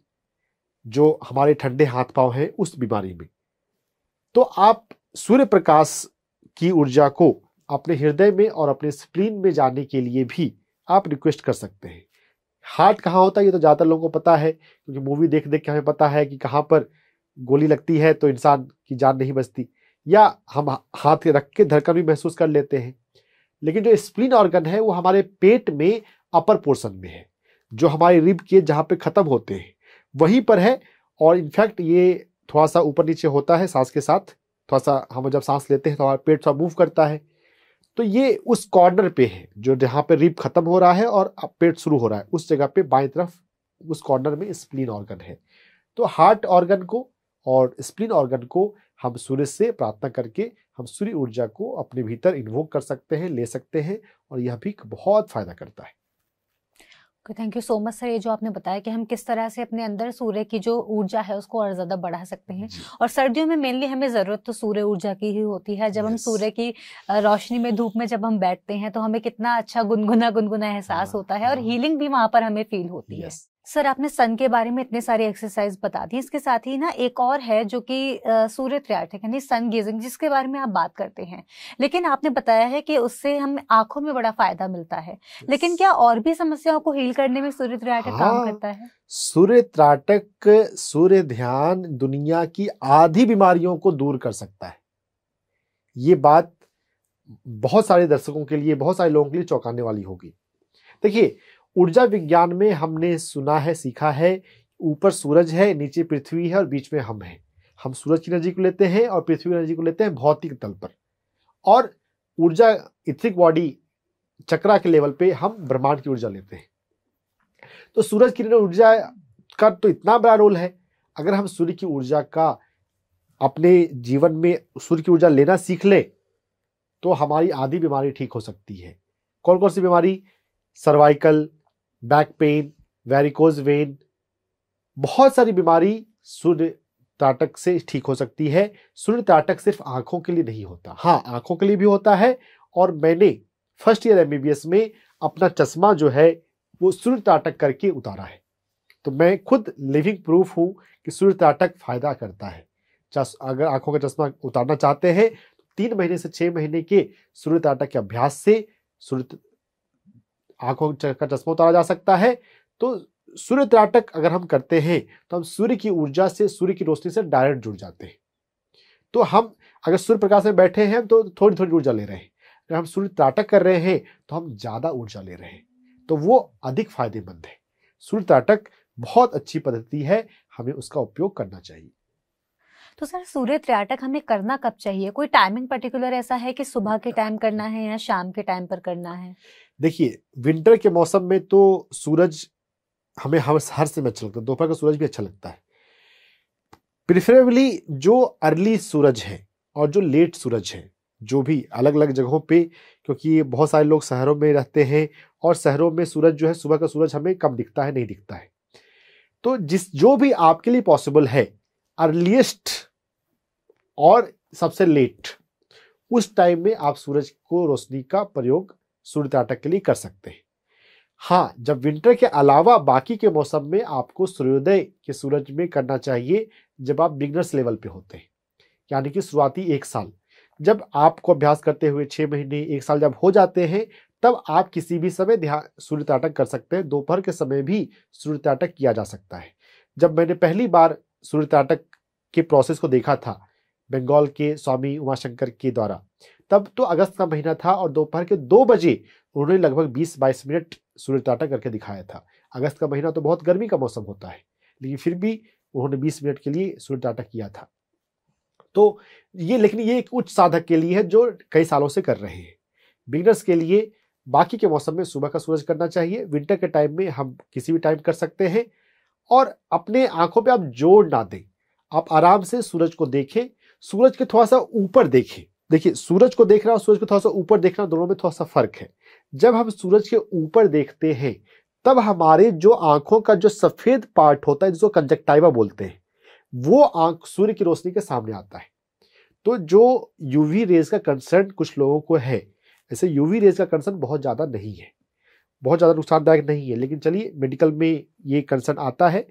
S2: जो हमारे ठंडे हाथ पांव हैं उस बीमारी में तो आप सूर्य प्रकाश की ऊर्जा को अपने हृदय में और अपने स्प्लीन में जाने के लिए भी आप रिक्वेस्ट कर सकते हैं हार्ट कहाँ होता है ये तो ज़्यादातर लोगों को पता है क्योंकि मूवी देख देख के हमें पता है कि कहाँ पर गोली लगती है तो इंसान की जान नहीं बचती या हम हाथ रख के धड़कन भी महसूस कर लेते हैं लेकिन जो स्प्लीन ऑर्गन है वो हमारे पेट में अपर पोर्शन में है जो हमारे रिब के जहाँ पे ख़त्म होते हैं वहीं पर है और इनफैक्ट ये थोड़ा सा ऊपर नीचे होता है सांस के साथ थोड़ा सा हम जब सांस लेते हैं तो हमारा पेट थोड़ा मूव करता है तो ये उस कॉर्नर पे है जो जहाँ पे रिप खत्म हो रहा है और अब पेट शुरू हो रहा है उस जगह पे बाई तरफ उस कॉर्नर में स्प्लिन ऑर्गन है तो हार्ट ऑर्गन को और स्प्लिन ऑर्गन को हम सूर्य से प्रार्थना करके हम सूर्य ऊर्जा को अपने भीतर इन्वोक कर सकते हैं ले सकते हैं और यह भी बहुत फ़ायदा करता है
S1: thank you so much sir ये जो आपने बताया कि हम किस तरह से अपने अंदर सूर्य की जो ऊर्जा है उसको और ज़्यादा बढ़ा सकते हैं और सर्दियों में मेनली हमें ज़रूरत तो सूर्य ऊर्जा की ही होती है जब yes. हम सूर्य की रोशनी में धूप में जब हम बैठते हैं तो हमें कितना अच्छा गुनगुना गुनगुना एहसास हाँ, होता है और हीलिंग हाँ। भी वहां पर हमें फील होती है सर आपने सन के बारे में इतने सारे एक्सरसाइज बता दी इसके साथ ही ना एक और है जो कि सूर्य त्रयाटक यानी सन गेजिंग जिसके बारे में आप बात करते हैं लेकिन आपने बताया है कि उससे हम आंखों में बड़ा फायदा मिलता है yes. लेकिन क्या और भी समस्याओं को हील करने में सूर्य त्रयाटक हाँ, काम करता है
S2: सूर्य त्राटक सूर्य ध्यान दुनिया की आधी बीमारियों को दूर कर सकता है ये बात बहुत सारे दर्शकों के लिए बहुत सारे लोगों के लिए चौंकाने वाली होगी देखिए ऊर्जा विज्ञान में हमने सुना है सीखा है ऊपर सूरज है नीचे पृथ्वी है और बीच में हम हैं हम सूरज की एनर्जी को लेते हैं और पृथ्वी की एनर्जी को लेते हैं भौतिक तल पर और ऊर्जा इथिक बॉडी चक्रा के लेवल पे हम ब्रह्मांड की ऊर्जा लेते हैं तो सूरज की ऊर्जा का तो इतना बड़ा रोल है अगर हम सूर्य की ऊर्जा का अपने जीवन में सूर्य की ऊर्जा लेना सीख ले तो हमारी आधी बीमारी ठीक हो सकती है कौन कौन सी बीमारी cervical back pain varicose vein बहुत सारी बीमारी सूर्य ताटक से ठीक हो सकती है सूर्य ताटक सिर्फ आंखों के लिए नहीं होता हाँ आंखों के लिए भी होता है और मैंने फर्स्ट ईयर एम में अपना चश्मा जो है वो सूर्य ताटक करके उतारा है तो मैं खुद लिविंग प्रूफ हूँ कि सूर्य ताटक फायदा करता है अगर आंखों का चश्मा उतारना चाहते हैं तो तीन महीने से छः महीने के सूर्य ताटक के अभ्यास से सूर्य आंखों का चश्मा उतारा जा सकता है तो सूर्य त्राटक अगर हम करते हैं तो हम सूर्य की ऊर्जा से सूर्य की रोशनी से डायरेक्ट जुड़ जाते हैं तो हम अगर सूर्य प्रकाश में बैठे हैं तो थोड़ी थोड़ी ऊर्जा ले रहे हैं अगर हम सूर्य त्राटक कर रहे हैं तो हम ज़्यादा ऊर्जा ले रहे हैं तो वो अधिक फायदेमंद है सूर्य त्राटक बहुत अच्छी पद्धति है हमें उसका उपयोग करना चाहिए
S1: तो सर सूर्य त्रियाटक हमें करना कब चाहिए कोई टाइमिंग पर्टिकुलर ऐसा है कि सुबह के टाइम करना है या शाम के टाइम पर करना है
S2: देखिए विंटर के मौसम में तो सूरज हमें हर हर समय अच्छा लगता है दोपहर का सूरज भी अच्छा लगता है प्रिफरेबली जो अर्ली सूरज है और जो लेट सूरज है जो भी अलग अलग जगहों पे क्योंकि बहुत सारे लोग शहरों में रहते हैं और शहरों में सूरज जो है सुबह का सूरज हमें कम दिखता है नहीं दिखता है तो जिस जो भी आपके लिए पॉसिबल है अर्लीस्ट और सबसे लेट उस टाइम में आप सूरज को रोशनी का प्रयोग सूर्य नाटक के लिए कर सकते हैं हाँ जब विंटर के अलावा बाकी के मौसम में आपको सूर्योदय के सूरज में करना चाहिए जब आप बिगनर्स लेवल पे होते हैं यानी कि शुरुआती एक साल जब आपको अभ्यास करते हुए छः महीने एक साल जब हो जाते हैं तब आप किसी भी समय ध्यान सूर्य ताटक कर सकते हैं दोपहर के समय भी सूर्य ताटक किया जा सकता है जब मैंने पहली बार सूर्य ताटक के प्रोसेस को देखा था बंगाल के स्वामी उमाशंकर के द्वारा तब तो अगस्त का महीना था और दोपहर के दो बजे उन्होंने लगभग 20-22 मिनट सूर्य टाटा करके दिखाया था अगस्त का महीना तो बहुत गर्मी का मौसम होता है लेकिन फिर भी उन्होंने 20 मिनट के लिए सूर्य ताटा किया था तो ये लेकिन ये एक उच्च साधक के लिए है जो कई सालों से कर रहे हैं बिगनर्स के लिए बाकी के मौसम में सुबह का सूरज करना चाहिए विंटर के टाइम में हम किसी भी टाइम कर सकते हैं और अपने आंखों पे आप जोर ना दें आप आराम से सूरज को देखें सूरज के थोड़ा सा ऊपर देखें देखिए सूरज को देखना और सूरज को थोड़ा सा ऊपर देखना दोनों में थोड़ा सा फर्क है जब हम सूरज के ऊपर देखते हैं तब हमारे जो आंखों का जो सफेद पार्ट होता है जिसको कंजक्टाइवा बोलते हैं वो आंख सूर्य की रोशनी के सामने आता है तो जो यूवी रेज का कंसर्न कुछ लोगों को है ऐसे यूवी रेज का कंसर्न बहुत ज़्यादा नहीं है बहुत ज़्यादा नुकसानदायक नहीं है लेकिन चलिए मेडिकल में ये कंसर्न आता है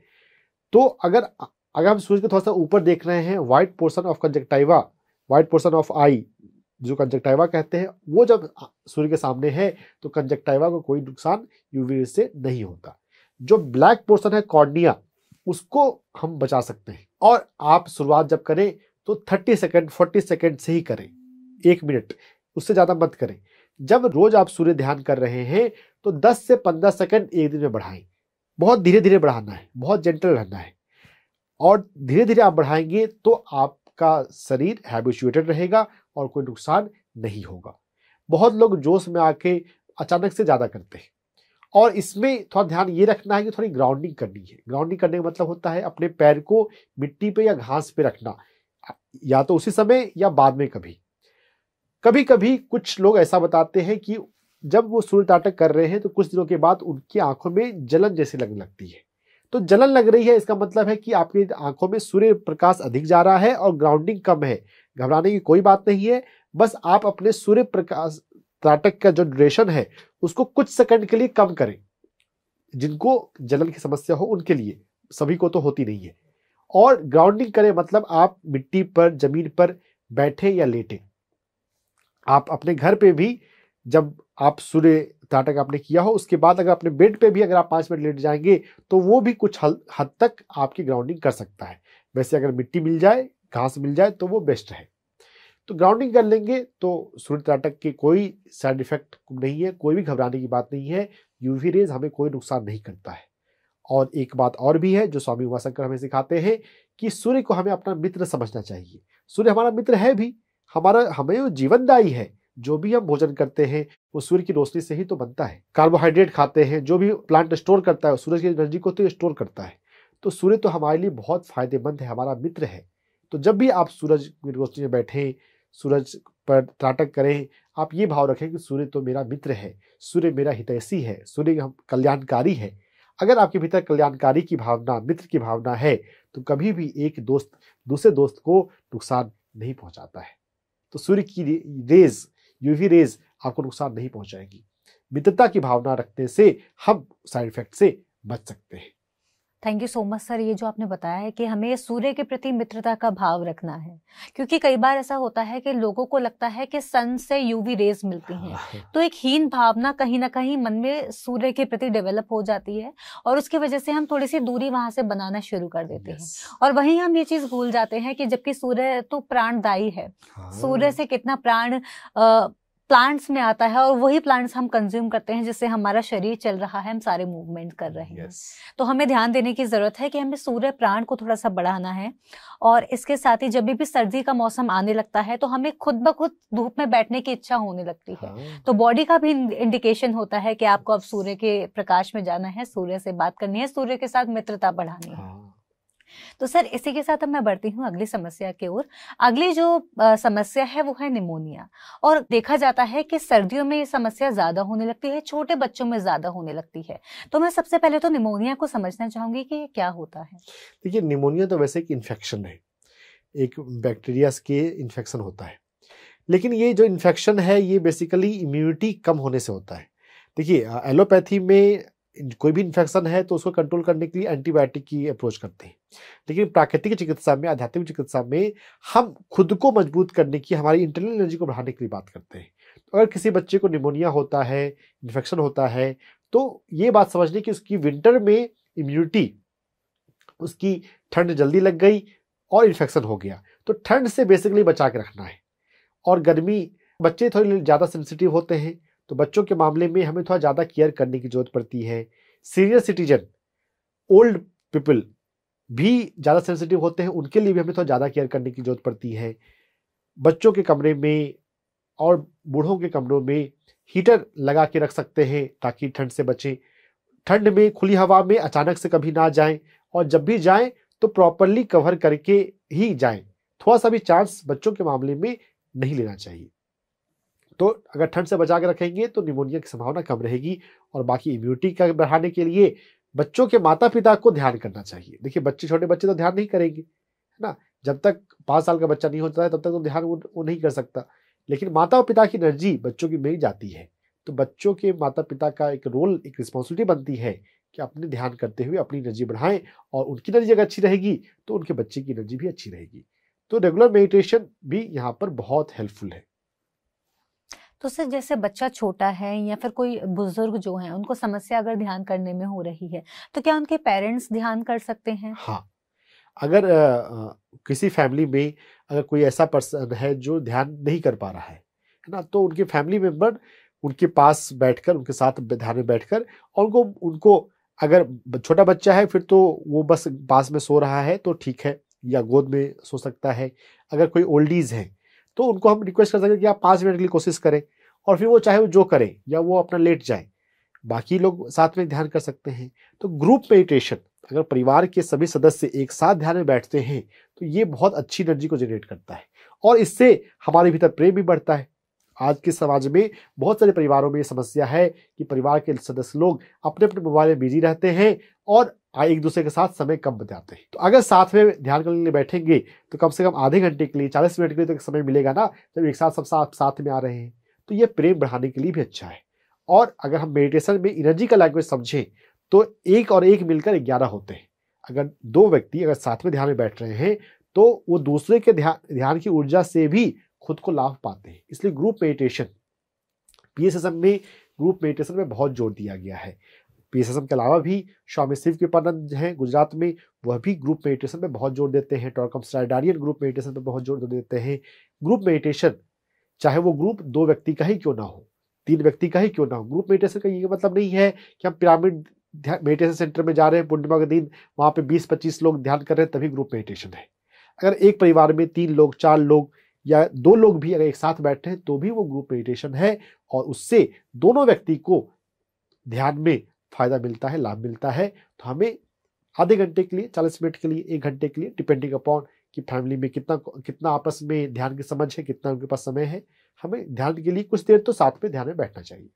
S2: तो अगर अगर हम सूर्य को थोड़ा सा ऊपर देख रहे हैं white portion of conjunctiva white portion of eye जो कंजक्टाइवा कहते हैं वो जब सूर्य के सामने है तो कंजक्टाइवा को कोई नुकसान यूवी से नहीं होता जो ब्लैक पोर्सन है कॉर्निया उसको हम बचा सकते हैं और आप शुरुआत जब करें तो 30 सेकेंड 40 सेकेंड से ही करें एक मिनट उससे ज़्यादा मत करें जब रोज आप सूर्य ध्यान कर रहे हैं तो 10 से 15 सेकेंड एक दिन में बढ़ाएं बहुत धीरे धीरे बढ़ाना है बहुत जेंटल रहना है और धीरे धीरे आप बढ़ाएंगे तो आपका शरीर हैबिचुएटेड रहेगा और कोई नुकसान नहीं होगा बहुत लोग जोश में आके अचानक से ज़्यादा करते हैं और इसमें थोड़ा ध्यान ये रखना है कि थोड़ी ग्राउंडिंग करनी है ग्राउंडिंग करने का मतलब होता है अपने पैर को मिट्टी पे या घास पे रखना या तो उसी समय या बाद में कभी कभी कभी कुछ लोग ऐसा बताते हैं कि जब वो सूर्य नाटक कर रहे हैं तो कुछ दिनों के बाद उनकी आंखों में जलन जैसे लगने लगती है तो जलन लग रही है इसका मतलब है कि आपकी आंखों में सूर्य प्रकाश अधिक जा रहा है और ग्राउंडिंग कम है घबराने की कोई बात नहीं है बस आप अपने सूर्य प्रकाश त्राटक का जो ड्यूरेशन है उसको कुछ सेकंड के लिए कम करें जिनको जलन की समस्या हो उनके लिए सभी को तो होती नहीं है और ग्राउंडिंग करें मतलब आप मिट्टी पर जमीन पर बैठे या लेटे आप अपने घर पे भी जब आप सूर्य नाटक आपने किया हो उसके बाद अगर अपने बेड पे भी अगर आप पाँच मिनट लेट जाएंगे तो वो भी कुछ हद तक आपकी ग्राउंडिंग कर सकता है वैसे अगर मिट्टी मिल जाए घास मिल जाए तो वो बेस्ट है तो ग्राउंडिंग कर लेंगे तो सूर्य नाटक के कोई साइड इफेक्ट नहीं है कोई भी घबराने की बात नहीं है यूवी रेज हमें कोई नुकसान नहीं करता है और एक बात और भी है जो स्वामी उमाशंकर हमें सिखाते हैं कि सूर्य को हमें अपना मित्र समझना चाहिए सूर्य हमारा मित्र है भी हमारा हमें वो जीवनदायी है जो भी हम भोजन करते हैं वो सूर्य की रोशनी से ही तो बनता है कार्बोहाइड्रेट खाते हैं जो भी प्लांट स्टोर करता है सूरज की एनर्जी को तो स्टोर करता है तो सूर्य तो हमारे लिए बहुत फायदेमंद है हमारा मित्र है तो जब भी आप सूरज की रोशनी में बैठें सूरज पर त्राटक करें आप ये भाव रखें कि सूर्य तो मेरा मित्र है सूर्य मेरा हितैषी है सूर्य हम कल्याणकारी है अगर आपके भीतर कल्याणकारी की भावना मित्र की भावना है तो कभी भी एक दोस्त दूसरे दोस्त को नुकसान नहीं पहुंचाता है तो सूर्य की रेज यूवी रेज आपको नुकसान नहीं पहुंचाएगी मित्रता की भावना रखने से हम साइड इफेक्ट से बच सकते हैं
S1: thank you so much sir ये जो आपने बताया है कि हमें सूर्य के प्रति मित्रता का भाव रखना है क्योंकि कई बार ऐसा होता है कि लोगों को लगता है कि सन से यूवी रेज मिलती हैं हाँ, हाँ। तो एक हीन भावना कहीं ना कहीं मन में सूर्य के प्रति डेवलप हो जाती है और उसकी वजह से हम थोड़ी सी दूरी वहां से बनाना शुरू कर देते हैं और वहीं हम ये चीज भूल जाते हैं कि जबकि सूर्य तो प्राणदायी है हाँ। सूर्य से कितना प्राण आ, प्लांट्स में आता है और वही प्लांट्स हम कंज्यूम करते हैं जिससे हमारा शरीर चल रहा है हम सारे मूवमेंट कर रहे हैं yes. तो हमें ध्यान देने की ज़रूरत है कि हमें सूर्य प्राण को थोड़ा सा बढ़ाना है और इसके साथ ही जब भी सर्दी का मौसम आने लगता है तो हमें खुद ब खुद धूप में बैठने की इच्छा होने लगती है हाँ। तो बॉडी का भी इंडिकेशन होता है कि आपको अब सूर्य के प्रकाश में जाना है सूर्य से बात करनी है सूर्य के साथ मित्रता बढ़ानी है हाँ। तो सर इसी के साथ अब मैं बढ़ती हूँ अगली समस्या की ओर अगली जो आ, समस्या है वो है निमोनिया और देखा जाता है कि सर्दियों में ये समस्या ज्यादा होने लगती है छोटे बच्चों में ज्यादा होने लगती है तो मैं सबसे पहले तो निमोनिया को समझना चाहूंगी कि ये क्या होता है
S2: देखिए निमोनिया तो वैसे एक इन्फेक्शन है एक बैक्टीरिया के इन्फेक्शन होता है लेकिन ये जो इन्फेक्शन है ये बेसिकली इम्यूनिटी कम होने से होता है देखिए एलोपैथी में कोई भी इन्फेक्शन है तो उसको कंट्रोल करने के लिए एंटीबायोटिक की अप्रोच करते हैं लेकिन प्राकृतिक चिकित्सा में आध्यात्मिक चिकित्सा में हम खुद को मजबूत करने की हमारी इंटरनल एनर्जी को बढ़ाने के लिए बात करते हैं तो अगर किसी बच्चे को निमोनिया होता है इन्फेक्शन होता है तो ये बात समझने की उसकी विंटर में इम्यूनिटी उसकी ठंड जल्दी लग गई और इन्फेक्शन हो गया तो ठंड से बेसिकली बचा के रखना है और गर्मी बच्चे थोड़े ज़्यादा सेंसिटिव होते हैं तो बच्चों के मामले में हमें थोड़ा ज़्यादा केयर करने की जरूरत पड़ती है सीनियर सिटीजन ओल्ड पीपल भी ज़्यादा सेंसिटिव होते हैं उनके लिए भी हमें थोड़ा ज़्यादा केयर करने की जरूरत पड़ती है बच्चों के कमरे में और बूढ़ों के कमरों में हीटर लगा के रख सकते हैं ताकि ठंड से बचें ठंड में खुली हवा में अचानक से कभी ना जाएं और जब भी जाएं तो प्रॉपरली कवर करके ही जाएं थोड़ा सा भी चांस बच्चों के मामले में नहीं लेना चाहिए तो अगर ठंड से बचा के रखेंगे तो निमोनिया की संभावना कम रहेगी और बाकी इम्यूनिटी का बढ़ाने के लिए बच्चों के माता पिता को ध्यान करना चाहिए देखिए बच्चे छोटे बच्चे तो ध्यान नहीं करेंगे है ना जब तक पाँच साल का बच्चा नहीं होता है तब तक तो ध्यान वो नहीं कर सकता लेकिन माता और पिता की एनर्जी बच्चों की मिल जाती है तो बच्चों के माता पिता का एक रोल एक रिस्पॉन्सिबिलिटी बनती है कि अपने ध्यान करते हुए अपनी एनर्जी बढ़ाएं और उनकी एनर्जी अगर अच्छी रहेगी तो उनके बच्चे की एनर्जी भी अच्छी रहेगी तो रेगुलर मेडिटेशन भी यहाँ पर बहुत हेल्पफुल है
S1: तो सर जैसे बच्चा छोटा है या फिर कोई बुजुर्ग जो है उनको समस्या अगर ध्यान करने में हो रही है तो क्या उनके पेरेंट्स ध्यान कर सकते हैं हाँ
S2: अगर आ, किसी फैमिली में अगर कोई ऐसा पर्सन है जो ध्यान नहीं कर पा रहा है
S1: है ना
S2: तो उनके फैमिली मेम्बर उनके पास बैठकर उनके साथ ध्यान में बैठ कर और उनको उनको अगर छोटा बच्चा है फिर तो वो बस पास में सो रहा है तो ठीक है या गोद में सो सकता है अगर कोई ओल्ड एज है तो उनको हम रिक्वेस्ट कर सकते हैं कि आप पाँच मिनट के लिए कोशिश करें और फिर वो चाहे वो जो करें या वो अपना लेट जाए बाकी लोग साथ में ध्यान कर सकते हैं तो ग्रुप मेडिटेशन अगर परिवार के सभी सदस्य एक साथ ध्यान में बैठते हैं तो ये बहुत अच्छी एनर्जी को जनरेट करता है और इससे हमारे भीतर प्रेम भी बढ़ता है आज के समाज में बहुत सारे परिवारों में ये समस्या है कि परिवार के सदस्य लोग अपने अपने मोबाइल में बिजी रहते हैं और एक दूसरे के साथ समय कम बताते हैं तो अगर साथ में ध्यान करने के लिए बैठेंगे तो कम से कम आधे घंटे के लिए चालीस मिनट के लिए तो समय मिलेगा ना जब एक साथ सब साथ साथ में आ रहे हैं तो ये प्रेम बढ़ाने के लिए भी अच्छा है और अगर हम मेडिटेशन में एनर्जी का लैंग्वेज समझें तो एक और एक मिलकर ग्यारह होते हैं अगर दो व्यक्ति अगर साथ में ध्यान में बैठ रहे हैं तो वो दूसरे के ध्यान ध्यान की ऊर्जा से भी खुद को लाभ पाते हैं इसलिए ग्रुप मेडिटेशन पी में ग्रुप मेडिटेशन में बहुत जोर दिया गया है पी एस एस एम के अलावा भी स्वामी शिव कृपानंद हैं गुजरात में वह भी ग्रुप मेडिटेशन में बहुत जोर देते हैं टॉर्कम स्टाइडारियन ग्रुप मेडिटेशन पर बहुत जोर देते हैं ग्रुप मेडिटेशन चाहे वो ग्रुप दो व्यक्ति का ही क्यों ना हो तीन व्यक्ति का ही क्यों ना हो ग्रुप मेडिटेशन का ये मतलब नहीं है कि हम पिरामिड मेडिटेशन सेंटर में जा रहे हैं पूर्णिमा के दिन वहाँ पे 20-25 लोग ध्यान कर रहे हैं तभी ग्रुप मेडिटेशन है अगर एक परिवार में तीन लोग चार लोग या दो लोग भी अगर एक साथ बैठे हैं तो भी वो ग्रुप मेडिटेशन है और उससे दोनों व्यक्ति को ध्यान में फ़ायदा मिलता है लाभ मिलता है तो हमें आधे घंटे के लिए चालीस मिनट के लिए एक घंटे के लिए डिपेंडिंग अपॉन कि फैमिली में कितना कितना आपस में ध्यान की समझ है कितना उनके पास समय है हमें ध्यान के लिए कुछ देर तो साथ में ध्यान में बैठना चाहिए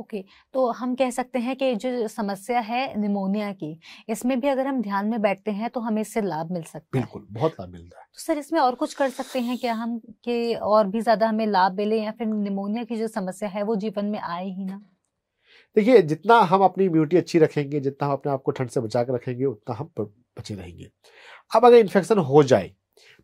S1: ओके okay, तो हम कह सकते हैं कि जो समस्या है निमोनिया की इसमें भी अगर हम ध्यान में बैठते हैं तो हमें इससे लाभ मिल सकता
S2: है बिल्कुल बहुत लाभ मिलता है
S1: तो सर इसमें और कुछ कर सकते हैं क्या हम कि और भी ज़्यादा हमें लाभ मिले या फिर निमोनिया की जो समस्या है वो जीवन में आए ही ना
S2: देखिए जितना हम अपनी इम्यूनिटी अच्छी रखेंगे जितना हम अपने आप को ठंड से बचा कर रखेंगे उतना हम बचे रहेंगे अब अगर इन्फेक्शन हो जाए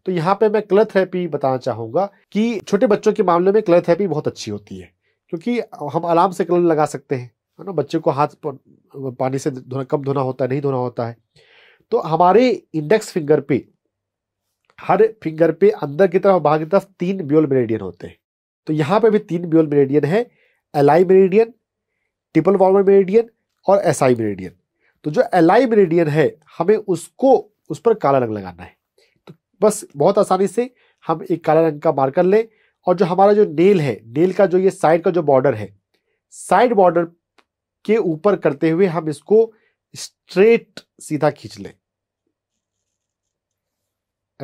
S2: तो यहाँ पे मैं क्लर थेरेपी बताना चाहूँगा कि छोटे बच्चों के मामले में क्लर थेरेपी बहुत अच्छी होती है क्योंकि हम आराम से कलर लगा सकते हैं है ना बच्चे को हाथ पानी से धोना कम धोना होता है नहीं धोना होता है तो हमारे इंडेक्स फिंगर पे हर फिंगर पे अंदर की तरफ बाहर की तरफ तीन ब्योल मेरेडियन होते हैं तो यहाँ पे भी तीन ब्योल मेरेडियन है LI meridian triple warmer meridian और एसआई मेरेडियन तो जो आई मेरेडियन है हमें उसको उस पर काला रंग लगाना है तो बस बहुत आसानी से हम एक काला रंग का मार्कर लें और जो हमारा जो नेल है नेल का जो ये साइड का जो बॉर्डर है साइड बॉर्डर के ऊपर करते हुए हम इसको स्ट्रेट सीधा खींच लें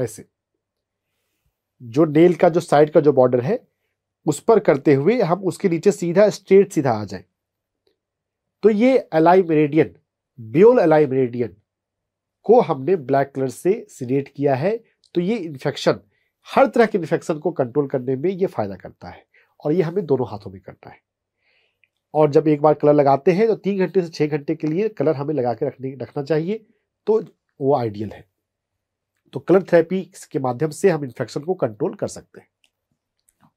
S2: ऐसे जो नेल का जो साइड का जो बॉर्डर है उस पर करते हुए हम उसके नीचे सीधा स्ट्रेट सीधा आ जाए तो ये LI meridian bowel LI meridian को हमने ब्लैक कलर से सीनेट किया है तो ये इन्फेक्शन हर तरह के इन्फेक्शन को कंट्रोल करने में ये फ़ायदा करता है और ये हमें दोनों हाथों में करता है और जब एक बार कलर लगाते हैं तो तीन घंटे से छः घंटे के लिए कलर हमें लगा के रखने रखना चाहिए तो वो आइडियल है तो कलर थेरेपी के माध्यम से हम इन्फेक्शन को कंट्रोल कर सकते हैं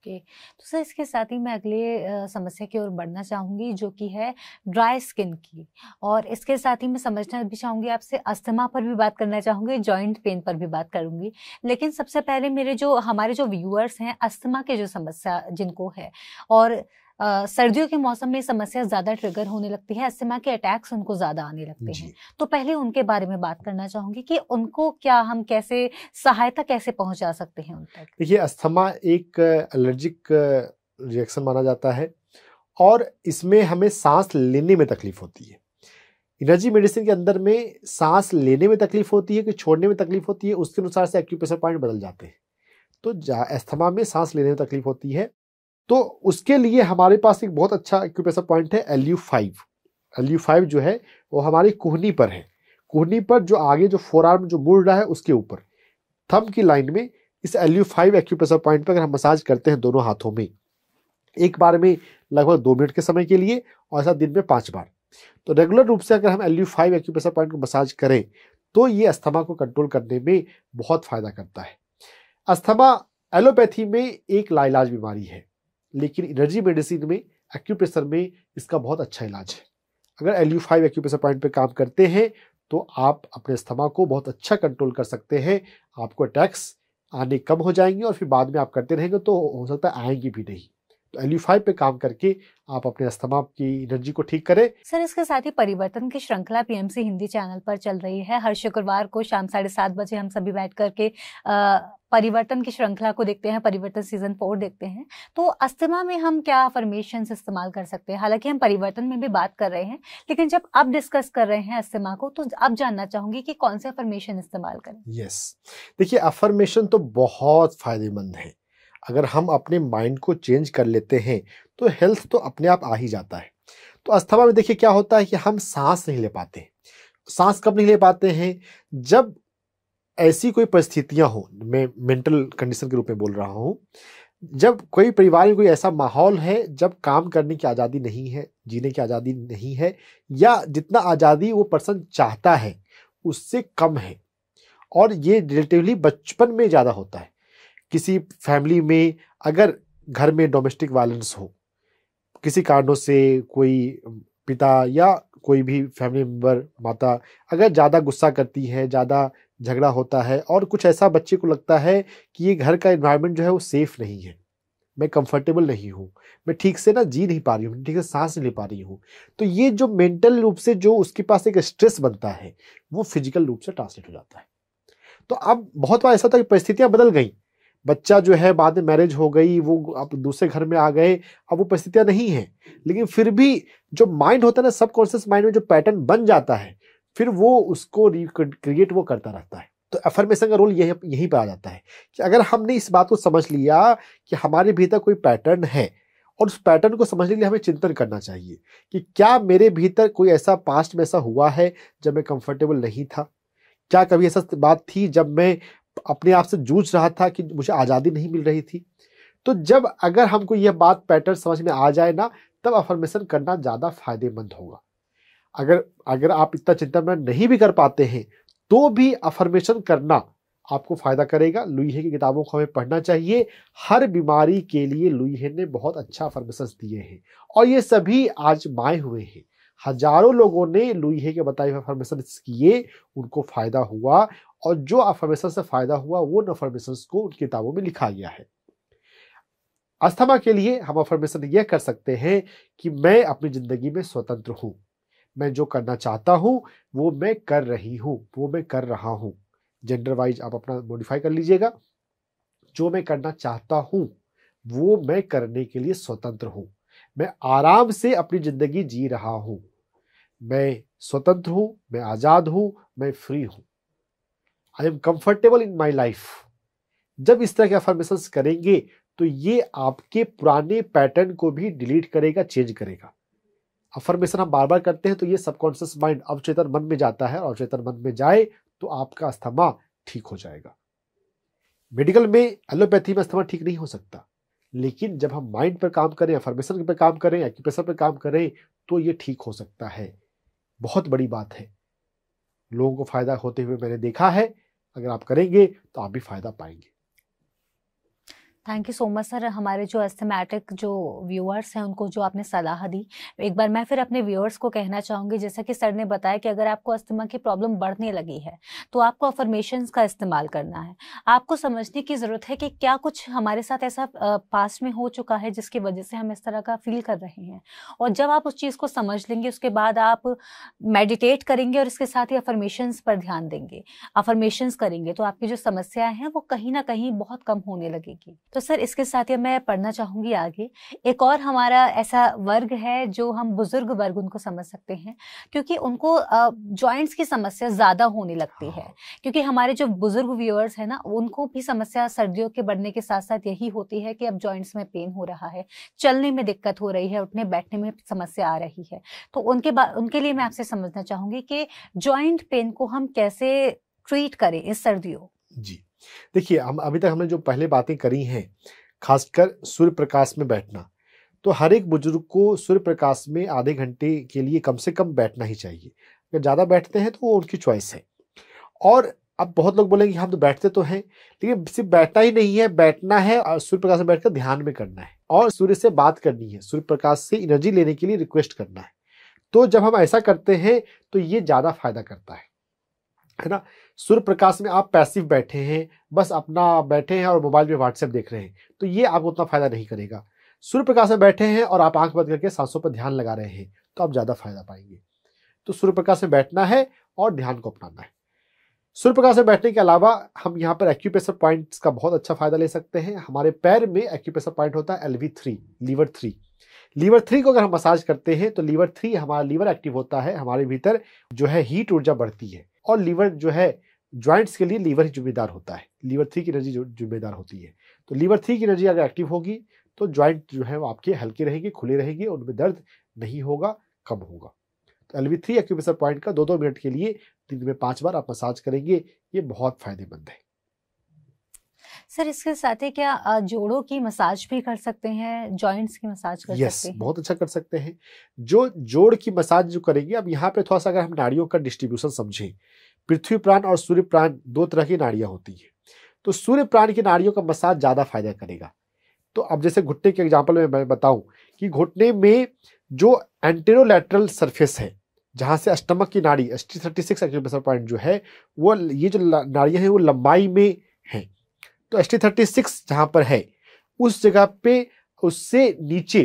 S1: ओके तो सर इसके साथ ही मैं अगले समस्या की ओर बढ़ना चाहूँगी जो कि है ड्राई स्किन की और इसके साथ ही मैं समझना भी चाहूँगी आपसे अस्थमा पर भी बात करना चाहूँगी जॉइंट पेन पर भी बात करूँगी लेकिन सबसे पहले मेरे जो हमारे जो व्यूअर्स हैं अस्थमा के जो समस्या जिनको है और सर्दियों के मौसम में समस्या ज्यादा ट्रिगर होने लगती है अस्थमा के अटैक्स उनको ज्यादा आने लगते हैं तो पहले उनके बारे में बात करना चाहूंगी कि उनको क्या हम कैसे सहायता कैसे पहुंचा सकते हैं उन तक
S2: देखिए अस्थमा एक एलर्जिक रिएक्शन माना जाता है और इसमें हमें सांस लेने में तकलीफ होती है एनर्जी मेडिसिन के अंदर में सांस लेने में तकलीफ होती है कि छोड़ने में तकलीफ होती है उसके अनुसार से एक्यूप्रेशर पॉइंट बदल जाते हैं तो अस्थमा में सांस लेने में तकलीफ होती है तो उसके लिए हमारे पास एक बहुत अच्छा एक्यूप्रेशर पॉइंट है L U five L U five जो है वो हमारी कोहनी पर है कोहनी पर जो आगे जो फोर आर्म जो मुड़ रहा है उसके ऊपर थम की लाइन में इस L U five acupressure point पर अगर हम मसाज करते हैं दोनों हाथों में एक बार में लगभग दो मिनट के समय के लिए और ऐसा दिन में पाँच बार तो रेगुलर रूप से अगर हम L U five acupressure point को मसाज करें तो ये अस्थमा को कंट्रोल करने में बहुत फ़ायदा करता है अस्थमा एलोपैथी में एक लाइलाज बीमारी है लेकिन एनर्जी मेडिसिन में एक्यूप्रेशर में इसका बहुत अच्छा इलाज है अगर L U five acupressure point पे काम करते हैं तो आप अपने स्थमा को बहुत अच्छा कंट्रोल कर सकते हैं आपको अटैक्स आने कम हो जाएंगे और फिर बाद में आप करते रहेंगे तो हो सकता है आएंगी भी नहीं एल्यू फाइव पे काम करके आप अपने अस्थमा की एनर्जी को ठीक करें
S1: सर इसके साथ ही परिवर्तन की श्रृंखला पीएमसी हिंदी चैनल पर चल रही है हर शुक्रवार को शाम साढ़े सात बजे हम सभी बैठ करके परिवर्तन की श्रृंखला को देखते हैं परिवर्तन सीजन फोर देखते हैं तो अस्थमा में हम क्या फॉर्मेशन इस्तेमाल कर सकते हैं हालांकि हम परिवर्तन में भी बात कर रहे हैं लेकिन जब अब डिस्कस कर रहे हैं अस्थमा को तो अब जानना चाहूंगी कि कौन से अफर्मेशन इस्तेमाल करें यस
S2: देखिये देखिए अफर्मेशन तो बहुत फायदेमंद है अगर हम अपने माइंड को चेंज कर लेते हैं तो हेल्थ तो अपने आप आ ही जाता है तो अस्थमा में देखिए क्या होता है कि हम सांस नहीं ले पाते सांस कब नहीं ले पाते हैं जब ऐसी कोई परिस्थितियां हो मैं मेंटल कंडीशन के रूप में बोल रहा हूँ जब कोई परिवार में कोई ऐसा माहौल है जब काम करने की आज़ादी नहीं है जीने की आज़ादी नहीं है या जितना आज़ादी वो पर्सन चाहता है उससे कम है और ये रिलेटिवली बचपन में ज़्यादा होता है किसी फैमिली में अगर घर में डोमेस्टिक वायलेंस हो किसी कारणों से कोई पिता या कोई भी फैमिली मेम्बर माता अगर ज़्यादा गुस्सा करती है ज़्यादा झगड़ा होता है और कुछ ऐसा बच्चे को लगता है कि ये घर का इन्वायरमेंट जो है वो सेफ़ नहीं है मैं कंफर्टेबल नहीं हूँ मैं ठीक से ना जी नहीं पा रही हूँ ठीक से सांस नहीं ले पा रही हूँ तो ये जो मेंटल रूप से जो उसके पास एक स्ट्रेस बनता है वो फिजिकल रूप से ट्रांसलेट हो जाता है तो अब बहुत बार ऐसा था कि परिस्थितियाँ बदल गई बच्चा जो है बाद में मैरिज हो गई वो आप दूसरे घर में आ गए अब वो परिस्थितियाँ नहीं है लेकिन फिर भी जो माइंड होता है ना सबकॉन्शियस माइंड में जो पैटर्न बन जाता है फिर वो उसको रिक्रिएट वो करता रहता है तो एफर्मेशन का रोल यही यहीं पर आ जाता है कि अगर हमने इस बात को समझ लिया कि हमारे भीतर कोई पैटर्न है और उस पैटर्न को समझने के लिए हमें चिंतन करना चाहिए कि क्या मेरे भीतर कोई ऐसा पास्ट में ऐसा हुआ है जब मैं कंफर्टेबल नहीं था क्या कभी ऐसा बात थी जब मैं अपने आप से जूझ रहा था कि मुझे आज़ादी नहीं मिल रही थी तो जब अगर हमको यह बात पैटर्न समझ में आ जाए ना तब अफर्मेशन करना ज़्यादा फायदेमंद होगा अगर अगर आप इतना चिंता में नहीं भी कर पाते हैं तो भी अफर्मेशन करना आपको फायदा करेगा लुईहे की किताबों को हमें पढ़ना चाहिए हर बीमारी के लिए लुईहे ने बहुत अच्छा अफर्मेशन दिए हैं और ये सभी आज माए हुए हैं हजारों लोगों ने लुईहे के बताए हुए अफर्मेशन किए उनको फायदा हुआ और जो अफर्मेशन से फ़ायदा हुआ वो अफॉर्मेशन को उन किताबों में लिखा गया है अस्थमा के लिए हम अफर्मेशन यह कर सकते हैं कि मैं अपनी ज़िंदगी में स्वतंत्र हूँ मैं जो करना चाहता हूँ वो मैं कर रही हूँ वो मैं कर रहा हूँ जेंडर वाइज आप अपना मॉडिफाई कर लीजिएगा जो मैं करना चाहता हूँ वो मैं करने के लिए स्वतंत्र हूँ मैं आराम से अपनी ज़िंदगी जी रहा हूँ मैं स्वतंत्र हूँ मैं आज़ाद हूँ मैं फ्री हूँ I am comfortable in my life जब इस तरह के अफर्मेशन करेंगे तो ये आपके पुराने पैटर्न को भी डिलीट करेगा चेंज करेगा अफर्मेशन हम बार बार करते हैं तो ये सबकॉन्शियस माइंड अवचेतन मन में जाता है और अवचेतन मन में जाए तो आपका अस्थमा ठीक हो जाएगा मेडिकल में एलोपैथी में अस्थमा ठीक नहीं हो सकता लेकिन जब हम माइंड पर काम करें अफर्मेशन पर काम करें एक्यूप्रेशर पर काम करें तो ये ठीक हो सकता है बहुत बड़ी बात है लोगों को फ़ायदा होते हुए मैंने देखा है अगर आप करेंगे तो आप भी फ़ायदा पाएंगे
S1: thank you so much sir हमारे जो एस्थेमेटिक जो व्यूअर्स हैं उनको जो आपने सलाह दी एक बार मैं फिर अपने व्यूअर्स को कहना चाहूँगी जैसा कि सर ने बताया कि अगर आपको अस्थमा की प्रॉब्लम बढ़ने लगी है तो आपको अफर्मेशन का इस्तेमाल करना है आपको समझने की ज़रूरत है कि क्या कुछ हमारे साथ ऐसा पास्ट में हो चुका है जिसकी वजह से हम इस तरह का फील कर रहे हैं और जब आप उस चीज़ को समझ लेंगे उसके बाद आप मेडिटेट करेंगे और इसके साथ ही अफर्मेशंस पर ध्यान देंगे अफर्मेशन करेंगे तो आपकी जो समस्याएं हैं वो कहीं ना कहीं बहुत कम होने लगेगी तो सर इसके साथ ही मैं पढ़ना चाहूँगी आगे एक और हमारा ऐसा वर्ग है जो हम बुजुर्ग वर्ग उनको समझ सकते हैं क्योंकि उनको जॉइंट्स की समस्या ज़्यादा होने लगती है हाँ। क्योंकि हमारे जो बुजुर्ग व्यूअर्स हैं ना उनको भी समस्या सर्दियों के बढ़ने के साथ साथ यही होती है कि अब जॉइंट्स में पेन हो रहा है चलने में दिक्कत हो रही है उठने बैठने में समस्या आ रही है तो उनके उनके लिए मैं आपसे समझना चाहूँगी कि जॉइंट पेन को हम कैसे ट्रीट करें इस सर्दियों जी
S2: देखिए हम अभी तक हमने जो पहले बातें करी हैं खासकर सूर्य प्रकाश में बैठना तो हर एक बुजुर्ग को सूर्य प्रकाश में आधे घंटे के लिए कम से कम बैठना ही चाहिए अगर ज़्यादा बैठते हैं तो वो उनकी चॉइस है और अब बहुत लोग बोलेंगे हम तो बैठते तो हैं लेकिन सिर्फ बैठना ही नहीं है बैठना है और सूर्य प्रकाश में बैठकर ध्यान में करना है और सूर्य से बात करनी है सूर्य प्रकाश से एनर्जी लेने के लिए रिक्वेस्ट करना है तो जब हम ऐसा करते हैं तो ये ज़्यादा फायदा करता है है ना सूर्य प्रकाश में आप पैसिव बैठे हैं बस अपना बैठे हैं और मोबाइल में व्हाट्सएप देख रहे हैं तो ये आपको उतना फ़ायदा नहीं करेगा सूर्य प्रकाश में बैठे हैं और आप आंख बंद करके सांसों पर ध्यान लगा रहे हैं तो आप ज़्यादा फायदा पाएंगे तो सूर्य प्रकाश में बैठना है और ध्यान को अपनाना है सूर्य प्रकाश में बैठने के अलावा हम यहाँ पर एक्यूप्रेशर पॉइंट्स का बहुत अच्छा फायदा ले सकते हैं हमारे पैर में एक्यूप्रेशर पॉइंट होता है LV three liver three liver three को अगर हम मसाज करते हैं तो लीवर थ्री हमारा लीवर एक्टिव होता है हमारे भीतर जो है हीट ऊर्जा बढ़ती है और लीवर जो है ज्वाइंट्स के लिए लीवर ही जिम्मेदार होता है लीवर थ्री की एनर्जी जिम्मेदार होती है तो लीवर थ्री की एनर्जी अगर एक्टिव होगी तो ज्वाइंट जो है वो आपके हल्के रहेंगे खुले रहेंगे उनमें दर्द नहीं होगा कम होगा तो एलवी थ्री एक्यूप्रेशर पॉइंट का दो दो मिनट के लिए दिन में पाँच बार आप मसाज करेंगे ये बहुत फायदेमंद है
S1: सर इसके साथ ही क्या जोड़ों की मसाज भी कर सकते हैं जॉइंट्स की मसाज कर yes, सकते हैं बहुत
S2: अच्छा कर सकते हैं जो जोड़ की मसाज जो करेंगे अब यहाँ पे थोड़ा सा अगर हम नाड़ियों का डिस्ट्रीब्यूशन समझें पृथ्वी प्राण और सूर्य प्राण दो तरह की नाड़ियाँ होती हैं तो सूर्य प्राण की नाड़ियों का मसाज ज़्यादा फायदा करेगा तो अब जैसे घुटने के एग्जाम्पल में मैं बताऊँ कि घुटने में जो एंटेरोलेटरल सरफेस है जहाँ से अस्टमक की नाड़ी एस थर्टी सिक्स पॉइंट जो है वो ये जो नाड़ियाँ हैं वो लंबाई में तो एस टी थर्टी सिक्स जहाँ पर है उस जगह पे उससे नीचे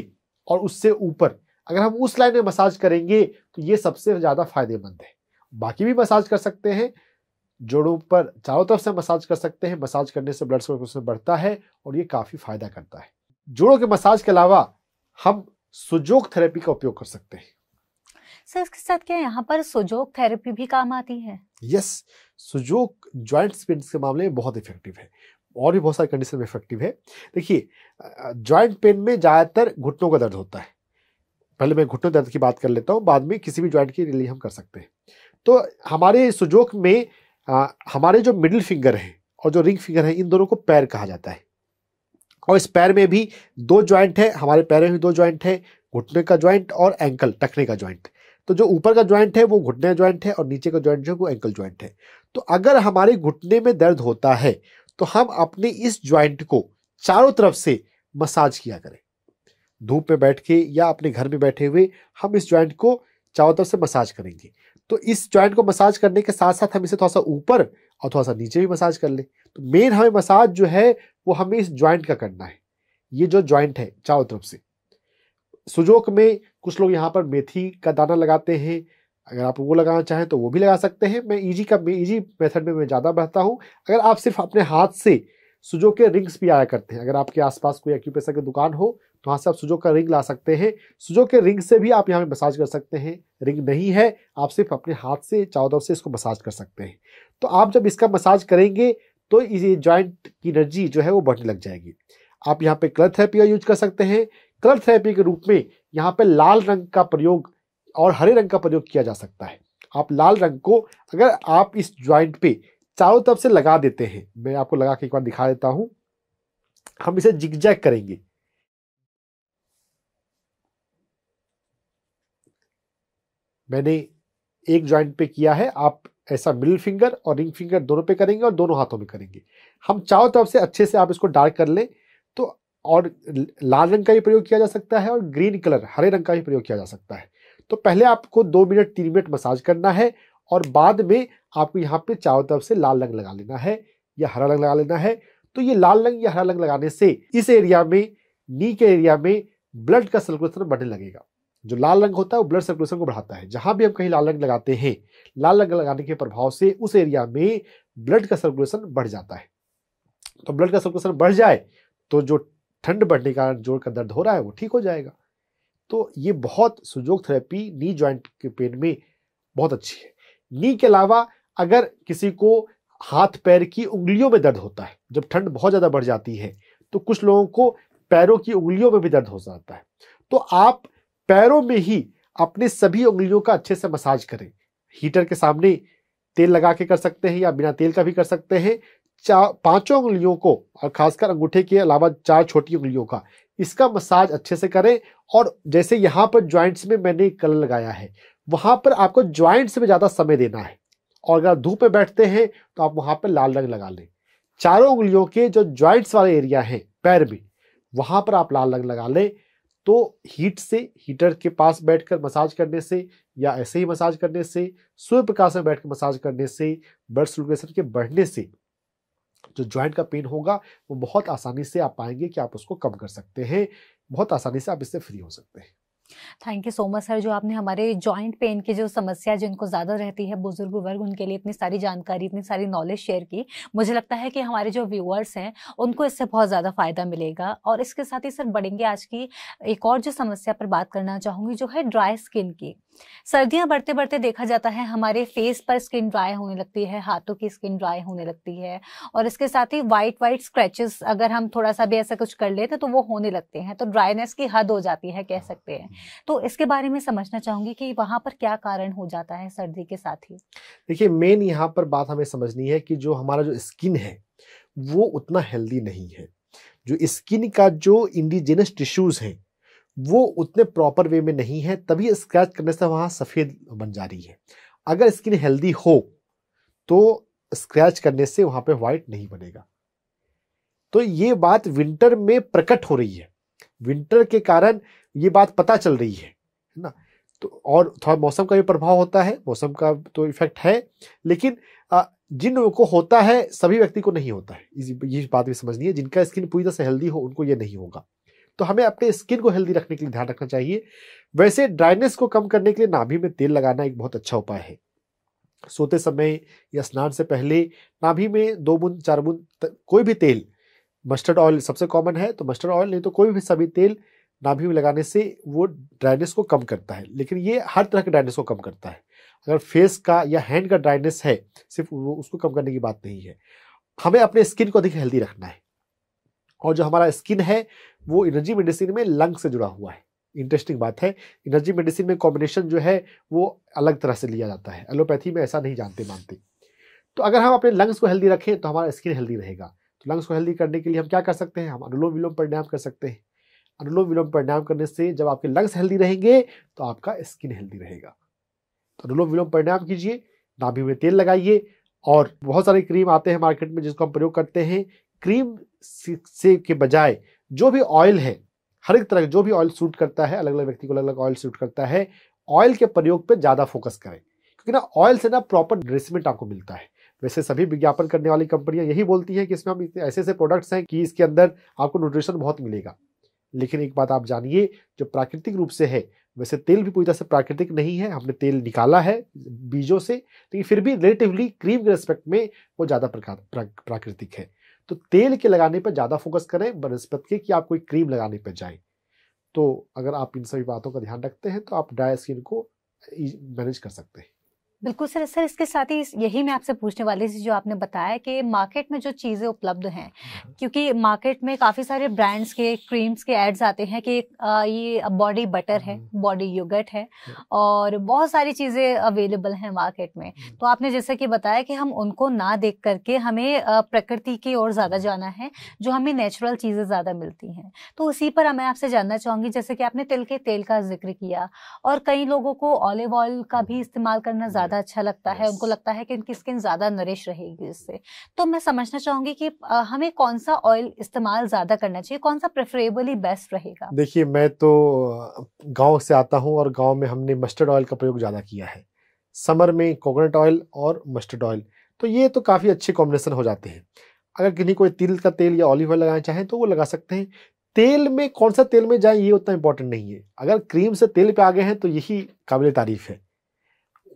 S2: और उससे ऊपर अगर हम उस लाइन में मसाज करेंगे तो ये सबसे ज़्यादा फायदेमंद है बाकी भी मसाज कर सकते हैं जोड़ों पर चारों तरफ से मसाज कर सकते हैं मसाज करने से ब्लड सर्कुलेशन बढ़ता है और ये काफ़ी फायदा करता है जोड़ों के मसाज के अलावा हम सुजोग थेरेपी का उपयोग कर सकते हैं
S1: सर इसके साथ क्या यहाँ पर सुजोग थेरेपी भी काम आती है
S2: yes yes, Sujok joint spine के मामले में बहुत इफेक्टिव है और भी बहुत सारे कंडीशन में इफेक्टिव है देखिए जॉइंट पेन में ज़्यादातर घुटनों का दर्द होता है पहले मैं घुटनों दर्द की बात कर लेता हूँ बाद में किसी भी जॉइंट की लिए हम कर सकते हैं तो हमारे सुजोक में आ, हमारे जो मिडिल फिंगर है और जो रिंग फिंगर है इन दोनों को पैर कहा जाता है और इस पैर में भी दो ज्वाइंट है हमारे पैर में भी दो ज्वाइंट है घुटने का ज्वाइंट और एंकल टखने का ज्वाइंट तो जो ऊपर का ज्वाइंट है वो घुटने का ज्वाइंट है और नीचे का ज्वाइंट जो है वो एंकल ज्वाइंट है तो अगर हमारे घुटने में दर्द होता है तो हम अपने इस ज्वाइंट को चारों तरफ से मसाज किया करें धूप में बैठ के या अपने घर में बैठे हुए हम इस ज्वाइंट को चारों तरफ से मसाज करेंगे तो इस ज्वाइंट को मसाज करने के साथ साथ हम इसे थोड़ा सा ऊपर और थोड़ा सा नीचे भी मसाज कर लें तो मेन हमें मसाज जो है वो हमें इस ज्वाइंट का करना है ये जो ज्वाइंट है चारों तरफ से सुजोक में कुछ लोग यहाँ पर मेथी का दाना लगाते हैं अगर आप वो लगाना चाहें तो वो भी लगा सकते हैं मैं ईजी e का ईजी मेथड e में मैं ज़्यादा बहता हूँ अगर आप सिर्फ अपने हाथ से सुजो के रिंग्स भी आया करते हैं अगर आपके आसपास कोई पैसा की दुकान हो तो वहाँ से आप सुजो का रिंग ला सकते हैं सुजो के रिंग से भी आप यहाँ पे मसाज कर सकते हैं रिंग नहीं है आप सिर्फ अपने हाथ से चारों तरफ से इसको मसाज कर सकते हैं तो आप जब इसका मसाज करेंगे तो ये जॉइंट की एनर्जी जो है वो बढ़ने लग जाएगी आप यहाँ पे कलर थेरेपी का यूज कर सकते हैं कलर थेरेपी के रूप में यहाँ पे लाल रंग का प्रयोग और हरे रंग का प्रयोग किया जा सकता है आप लाल रंग को अगर आप इस ज्वाइंट पे चारों तरफ से लगा देते हैं मैं आपको लगा के एक बार दिखा देता हूं हम इसे जिगजैग करेंगे मैंने एक ज्वाइंट पे किया है आप ऐसा मिडिल फिंगर और रिंग फिंगर दोनों पे करेंगे और दोनों हाथों में करेंगे हम चारों तरफ से अच्छे से आप इसको डार्क कर लें तो और लाल रंग का भी प्रयोग किया जा सकता है और ग्रीन कलर हरे रंग का भी प्रयोग किया जा सकता है तो पहले आपको दो मिनट तीन मिनट मसाज करना है और बाद में आपको यहाँ पे चारों तरफ से लाल रंग लगा लेना है या हरा रंग लगा लेना है तो ये लाल रंग या हरा रंग लगाने से इस एरिया में नी के एरिया में ब्लड का सर्कुलेशन बढ़ने लगेगा जो लाल रंग होता है वो ब्लड सर्कुलेशन को बढ़ाता है जहाँ भी हम कहीं लाल रंग लगाते हैं लाल रंग लगाने के प्रभाव से उस एरिया में ब्लड का सर्कुलेशन बढ़ जाता है तो ब्लड का सर्कुलेशन बढ़ जाए तो जो ठंड बढ़ने के कारण जोड़ का दर्द हो रहा है वो ठीक हो जाएगा तो ये बहुत सुजोग थेरेपी नी ज्वाइंट के पेन में बहुत अच्छी है नी के अलावा अगर किसी को हाथ पैर की उंगलियों में दर्द होता है जब ठंड बहुत ज़्यादा बढ़ जाती है तो कुछ लोगों को पैरों की उंगलियों में भी दर्द हो जाता है तो आप पैरों में ही अपने सभी उंगलियों का अच्छे से मसाज करें हीटर के सामने तेल लगा के कर सकते हैं या बिना तेल का भी कर सकते हैं चार पाँचों उंगलियों को और खासकर अंगूठे के अलावा चार छोटी उंगलियों का इसका मसाज अच्छे से करें और जैसे यहाँ पर ज्वाइंट्स में मैंने कलर लगाया है वहाँ पर आपको ज्वाइंट्स में ज़्यादा समय देना है और अगर धूप में बैठते हैं तो आप वहाँ पर लाल रंग लगा लें चारों उंगलियों के जो ज्वाइंट्स वाले एरिया हैं पैर में वहाँ पर आप लाल रंग लगा लें तो हीट से हीटर के पास बैठकर मसाज करने से या ऐसे ही मसाज करने से सूर्य प्रकाश में बैठकर मसाज करने से ब्लड सर्कुलेशन के बढ़ने से जो ज्वाइंट का पेन होगा वो बहुत आसानी से आप पाएंगे कि आप उसको कम कर सकते हैं बहुत आसानी से आप इससे फ्री हो सकते हैं
S1: thank you so much sir जो आपने हमारे जॉइंट पेन की जो समस्या जिनको ज़्यादा रहती है बुजुर्ग वर्ग उनके लिए इतनी सारी जानकारी इतनी सारी नॉलेज शेयर की मुझे लगता है कि हमारे जो व्यूअर्स हैं उनको इससे बहुत ज़्यादा फ़ायदा मिलेगा और इसके साथ ही सर बढ़ेंगे आज की एक और जो समस्या पर बात करना चाहूँगी जो है ड्राई स्किन की सर्दियां बढ़ते बढ़ते देखा जाता है हमारे फेस पर स्किन ड्राई होने लगती है हाथों की स्किन ड्राई होने लगती है और इसके साथ ही वाइट वाइट स्क्रैचेस अगर हम थोड़ा सा भी ऐसा कुछ कर लेते तो वो होने लगते हैं तो ड्राइनेस की हद हो जाती है कह सकते हैं हम्म। तो इसके बारे में समझना चाहूंगी कि वहां पर क्या कारण हो जाता है सर्दी के साथ ही
S2: देखिए मेन यहाँ पर बात हमें समझनी है कि जो हमारा जो स्किन है वो उतना हेल्दी नहीं है जो स्किन का जो इंडिजिनस टिश्यूज़ हैं वो उतने प्रॉपर वे में नहीं है तभी स्क्रैच करने से वहाँ सफ़ेद बन जा रही है अगर स्किन हेल्दी हो तो स्क्रैच करने से वहाँ पे वाइट नहीं बनेगा तो ये बात विंटर में प्रकट हो रही है विंटर के कारण ये बात पता चल रही है है ना तो और थोड़ा मौसम का भी प्रभाव होता है मौसम का तो इफेक्ट है लेकिन जिन लोगों को होता है सभी व्यक्ति को नहीं होता है ये बात भी समझनी है जिनका स्किन पूरी तरह से हेल्दी हो उनको ये नहीं होगा तो हमें अपने स्किन को हेल्दी रखने के लिए ध्यान रखना चाहिए वैसे ड्राइनेस को कम करने के लिए नाभि में तेल लगाना एक बहुत अच्छा उपाय है सोते समय या स्नान से पहले नाभि में दो बुंद चार बुंद कोई भी तेल मस्टर्ड ऑयल सबसे कॉमन है तो मस्टर्ड ऑयल नहीं तो कोई भी सभी तेल नाभि में लगाने से वो ड्राइनेस को कम करता है लेकिन ये हर तरह के ड्राइनेस को कम करता है अगर फेस का या हैंड का ड्राइनेस है सिर्फ वो उसको कम करने की बात नहीं है हमें अपने स्किन को अधिक हेल्दी रखना है और जो हमारा स्किन है वो एनर्जी मेडिसिन में लंग से जुड़ा हुआ है इंटरेस्टिंग बात है एनर्जी मेडिसिन में कॉम्बिनेशन जो है वो अलग तरह से लिया जाता है एलोपैथी में ऐसा नहीं जानते मानते तो अगर हम अपने लंग्स को हेल्दी रखें तो हमारा स्किन हेल्दी रहेगा तो लंग्स को हेल्दी करने के लिए हम क्या कर सकते हैं हम अनुलोम विलोम परिणाम कर सकते हैं अनुलोम विलोम परिणाम करने से जब आपके लंग्स हेल्दी रहेंगे तो आपका स्किन हेल्दी रहेगा तो अनुलोम विलोम परिणाम कीजिए नाभि में तेल लगाइए और बहुत सारे क्रीम आते हैं मार्केट में जिसको हम प्रयोग करते हैं क्रीम से के बजाय जो भी ऑयल है हर एक तरह जो भी ऑयल सूट करता है अलग अलग व्यक्ति को अलग अलग ऑयल सूट करता है ऑयल के प्रयोग पे ज़्यादा फोकस करें क्योंकि ना ऑयल से ना प्रॉपर ड्रेसमेंट आपको मिलता है वैसे सभी विज्ञापन करने वाली कंपनियां यही बोलती हैं कि इसमें हम ऐसे ऐसे प्रोडक्ट्स हैं कि इसके अंदर आपको न्यूट्रिशन बहुत मिलेगा लेकिन एक बात आप जानिए जो प्राकृतिक रूप से है वैसे तेल भी पूरी तरह से प्राकृतिक नहीं है हमने तेल निकाला है बीजों से लेकिन फिर भी रिलेटिवली क्रीम के रेस्पेक्ट में वो ज़्यादा प्रकार प्राकृतिक है तो तेल के लगाने पर ज़्यादा फोकस करें बनस्पत के कि आप कोई क्रीम लगाने पर जाए तो अगर आप इन सभी बातों का ध्यान रखते हैं तो आप ड्राई स्किन को मैनेज कर सकते हैं
S1: बिल्कुल सर सर इसके साथ ही यही मैं आपसे पूछने वाली थी जो आपने बताया कि मार्केट में जो चीज़ें उपलब्ध हैं हाँ। क्योंकि मार्केट में काफ़ी सारे ब्रांड्स के क्रीम्स के एड्स आते हैं कि ये बॉडी बटर है हम्म। बॉडी योगर्ट है हाँ। और बहुत सारी चीज़ें अवेलेबल हैं मार्केट में हम्म। तो आपने जैसे कि बताया कि हम उनको ना देख करके हमें प्रकृति की ओर ज़्यादा हाँ। जाना है जो हमें नेचुरल चीज़ें ज़्यादा मिलती हैं तो उसी पर मैं आपसे जानना चाहूँगी जैसे कि आपने तिल के तेल का जिक्र किया और कई लोगों को ऑलिव ऑयल का भी इस्तेमाल करना ज़्यादा ज़्यादा अच्छा लगता yes. है उनको लगता है कि उनकी स्किन ज़्यादा नरिश रहेगी इससे तो मैं समझना चाहूंगी कि हमें कौन सा ऑयल इस्तेमाल ज़्यादा करना चाहिए कौन सा प्रेफरेबली बेस्ट रहेगा
S2: देखिए मैं तो गाँव से आता हूँ और गाँव में हमने मस्टर्ड ऑयल का प्रयोग ज़्यादा किया है समर में कोकोनट ऑयल और मस्टर्ड ऑयल तो ये तो काफ़ी अच्छे कॉम्बिनेशन हो जाते हैं अगर किन्हीं कोई तिल का तेल या ऑलिव ऑयल लगाना चाहें तो वो लगा सकते हैं तेल में कौन सा तेल में जाए ये उतना इंपॉर्टेंट नहीं है अगर क्रीम से तेल पे आ गए हैं तो यही काबिल तारीफ है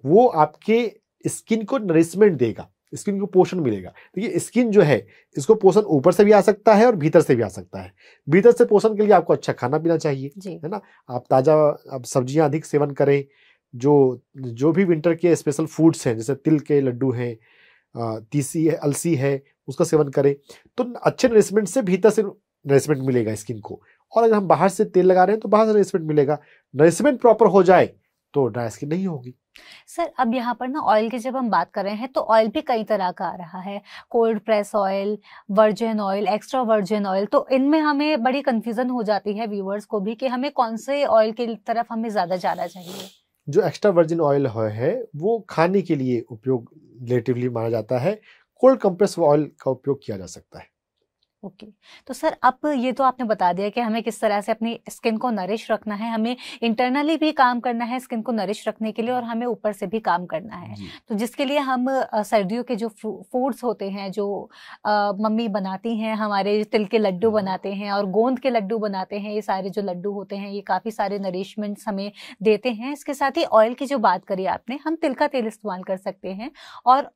S2: वो आपके स्किन को नरिशमेंट देगा स्किन को पोषण मिलेगा देखिए तो स्किन जो है इसको पोषण ऊपर से भी आ सकता है और भीतर से भी आ सकता है भीतर से पोषण के लिए आपको अच्छा खाना पीना चाहिए है ना आप ताज़ा आप सब्जियां अधिक सेवन करें जो जो भी विंटर के स्पेशल फूड्स हैं जैसे तिल के लड्डू हैं तीसी है अलसी है उसका सेवन करें तो अच्छे नरिशमेंट से भीतर से नरिशमेंट मिलेगा स्किन को और अगर हम बाहर से तेल लगा रहे हैं तो बाहर से नरिशमेंट मिलेगा नरिशमेंट प्रॉपर हो जाए तो ड्राई स्किन नहीं होगी
S1: सर अब यहाँ पर ना ऑयल की जब हम बात कर रहे हैं तो ऑयल भी कई तरह का आ रहा है cold press oil virgin oil extra virgin oil तो इनमें हमें बड़ी कंफ्यूजन हो जाती है व्यूवर्स को भी कि हमें कौन से ऑयल की तरफ हमें ज़्यादा जाना चाहिए
S2: जो एक्स्ट्रा वर्जिन ऑयल है वो खाने के लिए उपयोग रिलेटिवली माना जाता है कोल्ड कंप्रेस ऑयल का उपयोग किया जा सकता है
S1: ओके okay. तो सर अब ये तो आपने बता दिया कि हमें किस तरह से अपनी स्किन को नरिश रखना है हमें इंटरनली भी काम करना है स्किन को नरिश रखने के लिए और हमें ऊपर से भी काम करना है तो जिसके लिए हम सर्दियों के जो फूड्स होते हैं जो आ, मम्मी बनाती हैं हमारे तिल के लड्डू हाँ। बनाते हैं और गोंद के लड्डू बनाते हैं ये सारे जो लड्डू होते हैं ये काफ़ी सारे नरिशमेंट्स हमें देते हैं इसके साथ ही ऑयल की जो बात करी आपने हम तिल का तेल इस्तेमाल कर सकते हैं और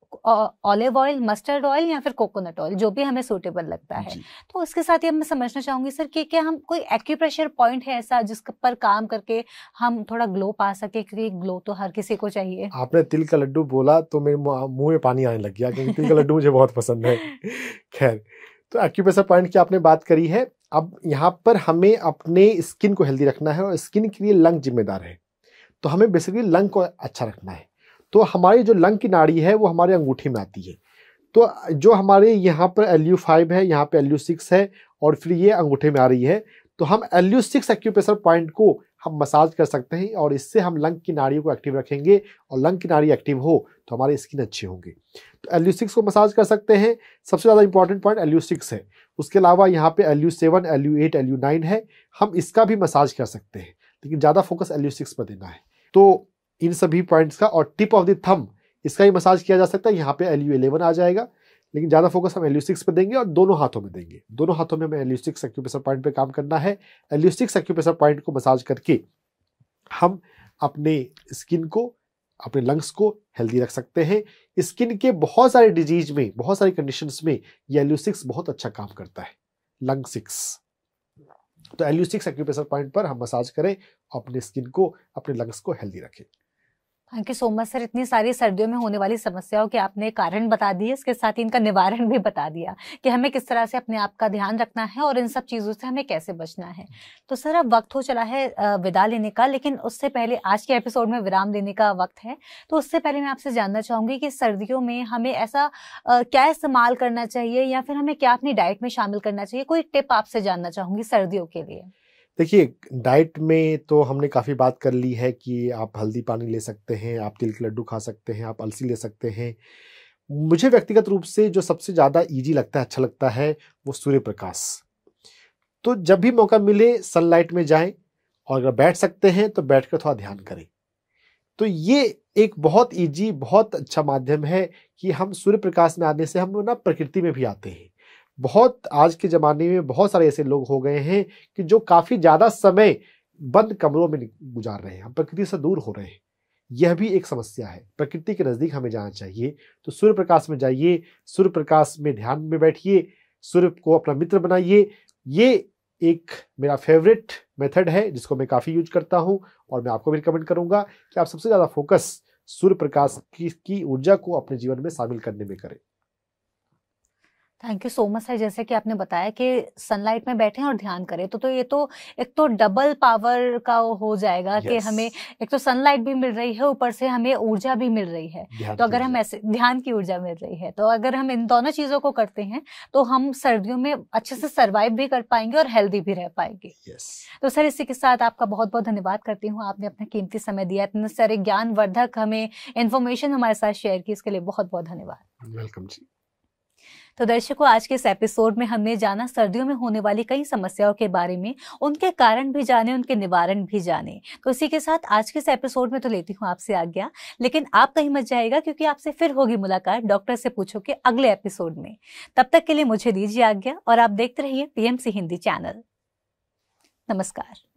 S1: ऑलिव ऑयल मस्टर्ड ऑयल या फिर कोकोनट ऑयल जो भी हमें सूटेबल लगता है है तो उसके साथ ही मैं समझना चाहूंगी सर कि क्या हम कोई एक्यूप्रेशर पॉइंट है ऐसा जिस पर काम करके हम थोड़ा ग्लो पा सके क्योंकि ग्लो तो हर किसी को चाहिए आपने
S2: तिल का लड्डू बोला तो मेरे मुंह में पानी आने लग गया क्योंकि तिल का लड्डू मुझे बहुत पसंद है [LAUGHS] खैर तो एक्यूप्रेशर पॉइंट की आपने बात करी है अब यहाँ पर हमें अपने स्किन को हेल्दी रखना है और स्किन के लिए लंग जिम्मेदार है तो हमें बेसिकली लंग को अच्छा रखना है तो हमारी जो लंग की नाड़ी है वो हमारे अंगूठे में आती है तो जो हमारे यहाँ पर एल यू फाइव है यहाँ पे एल यू सिक्स है और फिर ये अंगूठे में आ रही है तो हम L U six acupressure point को हम मसाज कर सकते हैं और इससे हम लंग की नाड़ियों को एक्टिव रखेंगे और लंग की नाड़ी एक्टिव हो तो हमारे स्किन अच्छे होंगे तो एल यू सिक्स को मसाज कर सकते हैं सबसे ज़्यादा important point L U six है उसके अलावा यहाँ पे L U seven L U eight L U nine है हम इसका भी मसाज कर सकते हैं लेकिन ज़्यादा फोकस एल यू सिक्स पर देना है तो इन सभी पॉइंट्स का और टिप ऑफ द थंब इसका ही मसाज किया जा सकता है यहाँ पे एल यू एलेवन आ जाएगा लेकिन ज़्यादा फोकस हम एल यू सिक्स पर देंगे और दोनों हाथों में देंगे दोनों हाथों में हमें L U six acupressure point पर काम करना है L U six acupressure point को मसाज करके हम अपने स्किन को अपने लंग्स को हेल्दी रख सकते हैं स्किन के बहुत सारे डिजीज में बहुत सारे कंडीशन में ये एल्यू सिक्स बहुत अच्छा काम करता है लंग सिक्स तो एल्यू सिक्स एक्यूप्रेशर पॉइंट पर हम मसाज करें अपने स्किन को अपने लंग्स को हेल्दी रखें
S1: thank you so much sir इतनी सारी सर्दियों में होने वाली समस्याओं के आपने कारण बता दिए इसके साथ ही इनका निवारण भी बता दिया कि हमें किस तरह से अपने आप का ध्यान रखना है और इन सब चीज़ों से हमें कैसे बचना है तो सर अब वक्त हो चला है विदा लेने का लेकिन उससे पहले आज के एपिसोड में विराम लेने का वक्त है तो उससे पहले मैं आपसे जानना चाहूँगी कि सर्दियों में हमें ऐसा क्या इस्तेमाल करना चाहिए या फिर हमें क्या अपनी डाइट में शामिल करना चाहिए कोई टिप आपसे जानना चाहूँगी सर्दियों के लिए
S2: देखिए डाइट में तो हमने काफ़ी बात कर ली है कि आप हल्दी पानी ले सकते हैं आप तिल के लड्डू खा सकते हैं आप अलसी ले सकते हैं मुझे व्यक्तिगत रूप से जो सबसे ज़्यादा ईजी लगता है अच्छा लगता है वो सूर्य प्रकाश तो जब भी मौका मिले सनलाइट में जाएं और अगर बैठ सकते हैं तो बैठ कर थोड़ा ध्यान करें तो ये एक बहुत ईजी बहुत अच्छा माध्यम है कि हम सूर्य प्रकाश में आने से हम ना प्रकृति में भी आते हैं बहुत आज के ज़माने में बहुत सारे ऐसे लोग हो गए हैं कि जो काफ़ी ज़्यादा समय बंद कमरों में गुजार रहे हैं हम प्रकृति से दूर हो रहे हैं यह भी एक समस्या है प्रकृति के नज़दीक हमें जाना चाहिए तो सूर्य प्रकाश में जाइए सूर्य प्रकाश में ध्यान में बैठिए सूर्य को अपना मित्र बनाइए ये एक मेरा फेवरेट मेथड है जिसको मैं काफ़ी यूज करता हूँ और मैं आपको भी रिकमेंड करूँगा कि आप सबसे ज़्यादा फोकस सूर्य प्रकाश की, की ऊर्जा को अपने जीवन में शामिल करने में करें
S1: thank you so much sir जैसे कि आपने बताया कि सनलाइट में बैठे और ध्यान करें तो तो ये तो एक तो डबल पावर का हो जाएगा yes. कि हमें एक तो सनलाइट भी मिल रही है ऊपर से हमें ऊर्जा भी मिल रही है तो अगर हम ऐसे ध्यान की ऊर्जा मिल रही है तो अगर हम इन दोनों चीजों को करते हैं तो हम सर्दियों में अच्छे से सर्वाइव भी कर पाएंगे और हेल्दी भी रह पाएंगे yes. तो सर इसी के साथ आपका बहुत बहुत धन्यवाद करती हूँ आपने अपना कीमती समय दिया इतने सारे ज्ञानवर्धक हमें इन्फॉर्मेशन हमारे साथ शेयर की इसके लिए बहुत बहुत धन्यवाद वेलकम जी तो दर्शकों आज के इस एपिसोड में हमने जाना सर्दियों में होने वाली कई समस्याओं के बारे में उनके कारण भी जाने उनके निवारण भी जाने तो इसी के साथ आज के इस एपिसोड में तो लेती हूँ आपसे आज्ञा लेकिन आप कहीं मत जाएगा क्योंकि आपसे फिर होगी मुलाकात डॉक्टर से पूछो के अगले एपिसोड में तब तक के लिए मुझे दीजिए आज्ञा और आप देखते रहिए पीएमसी हिंदी चैनल नमस्कार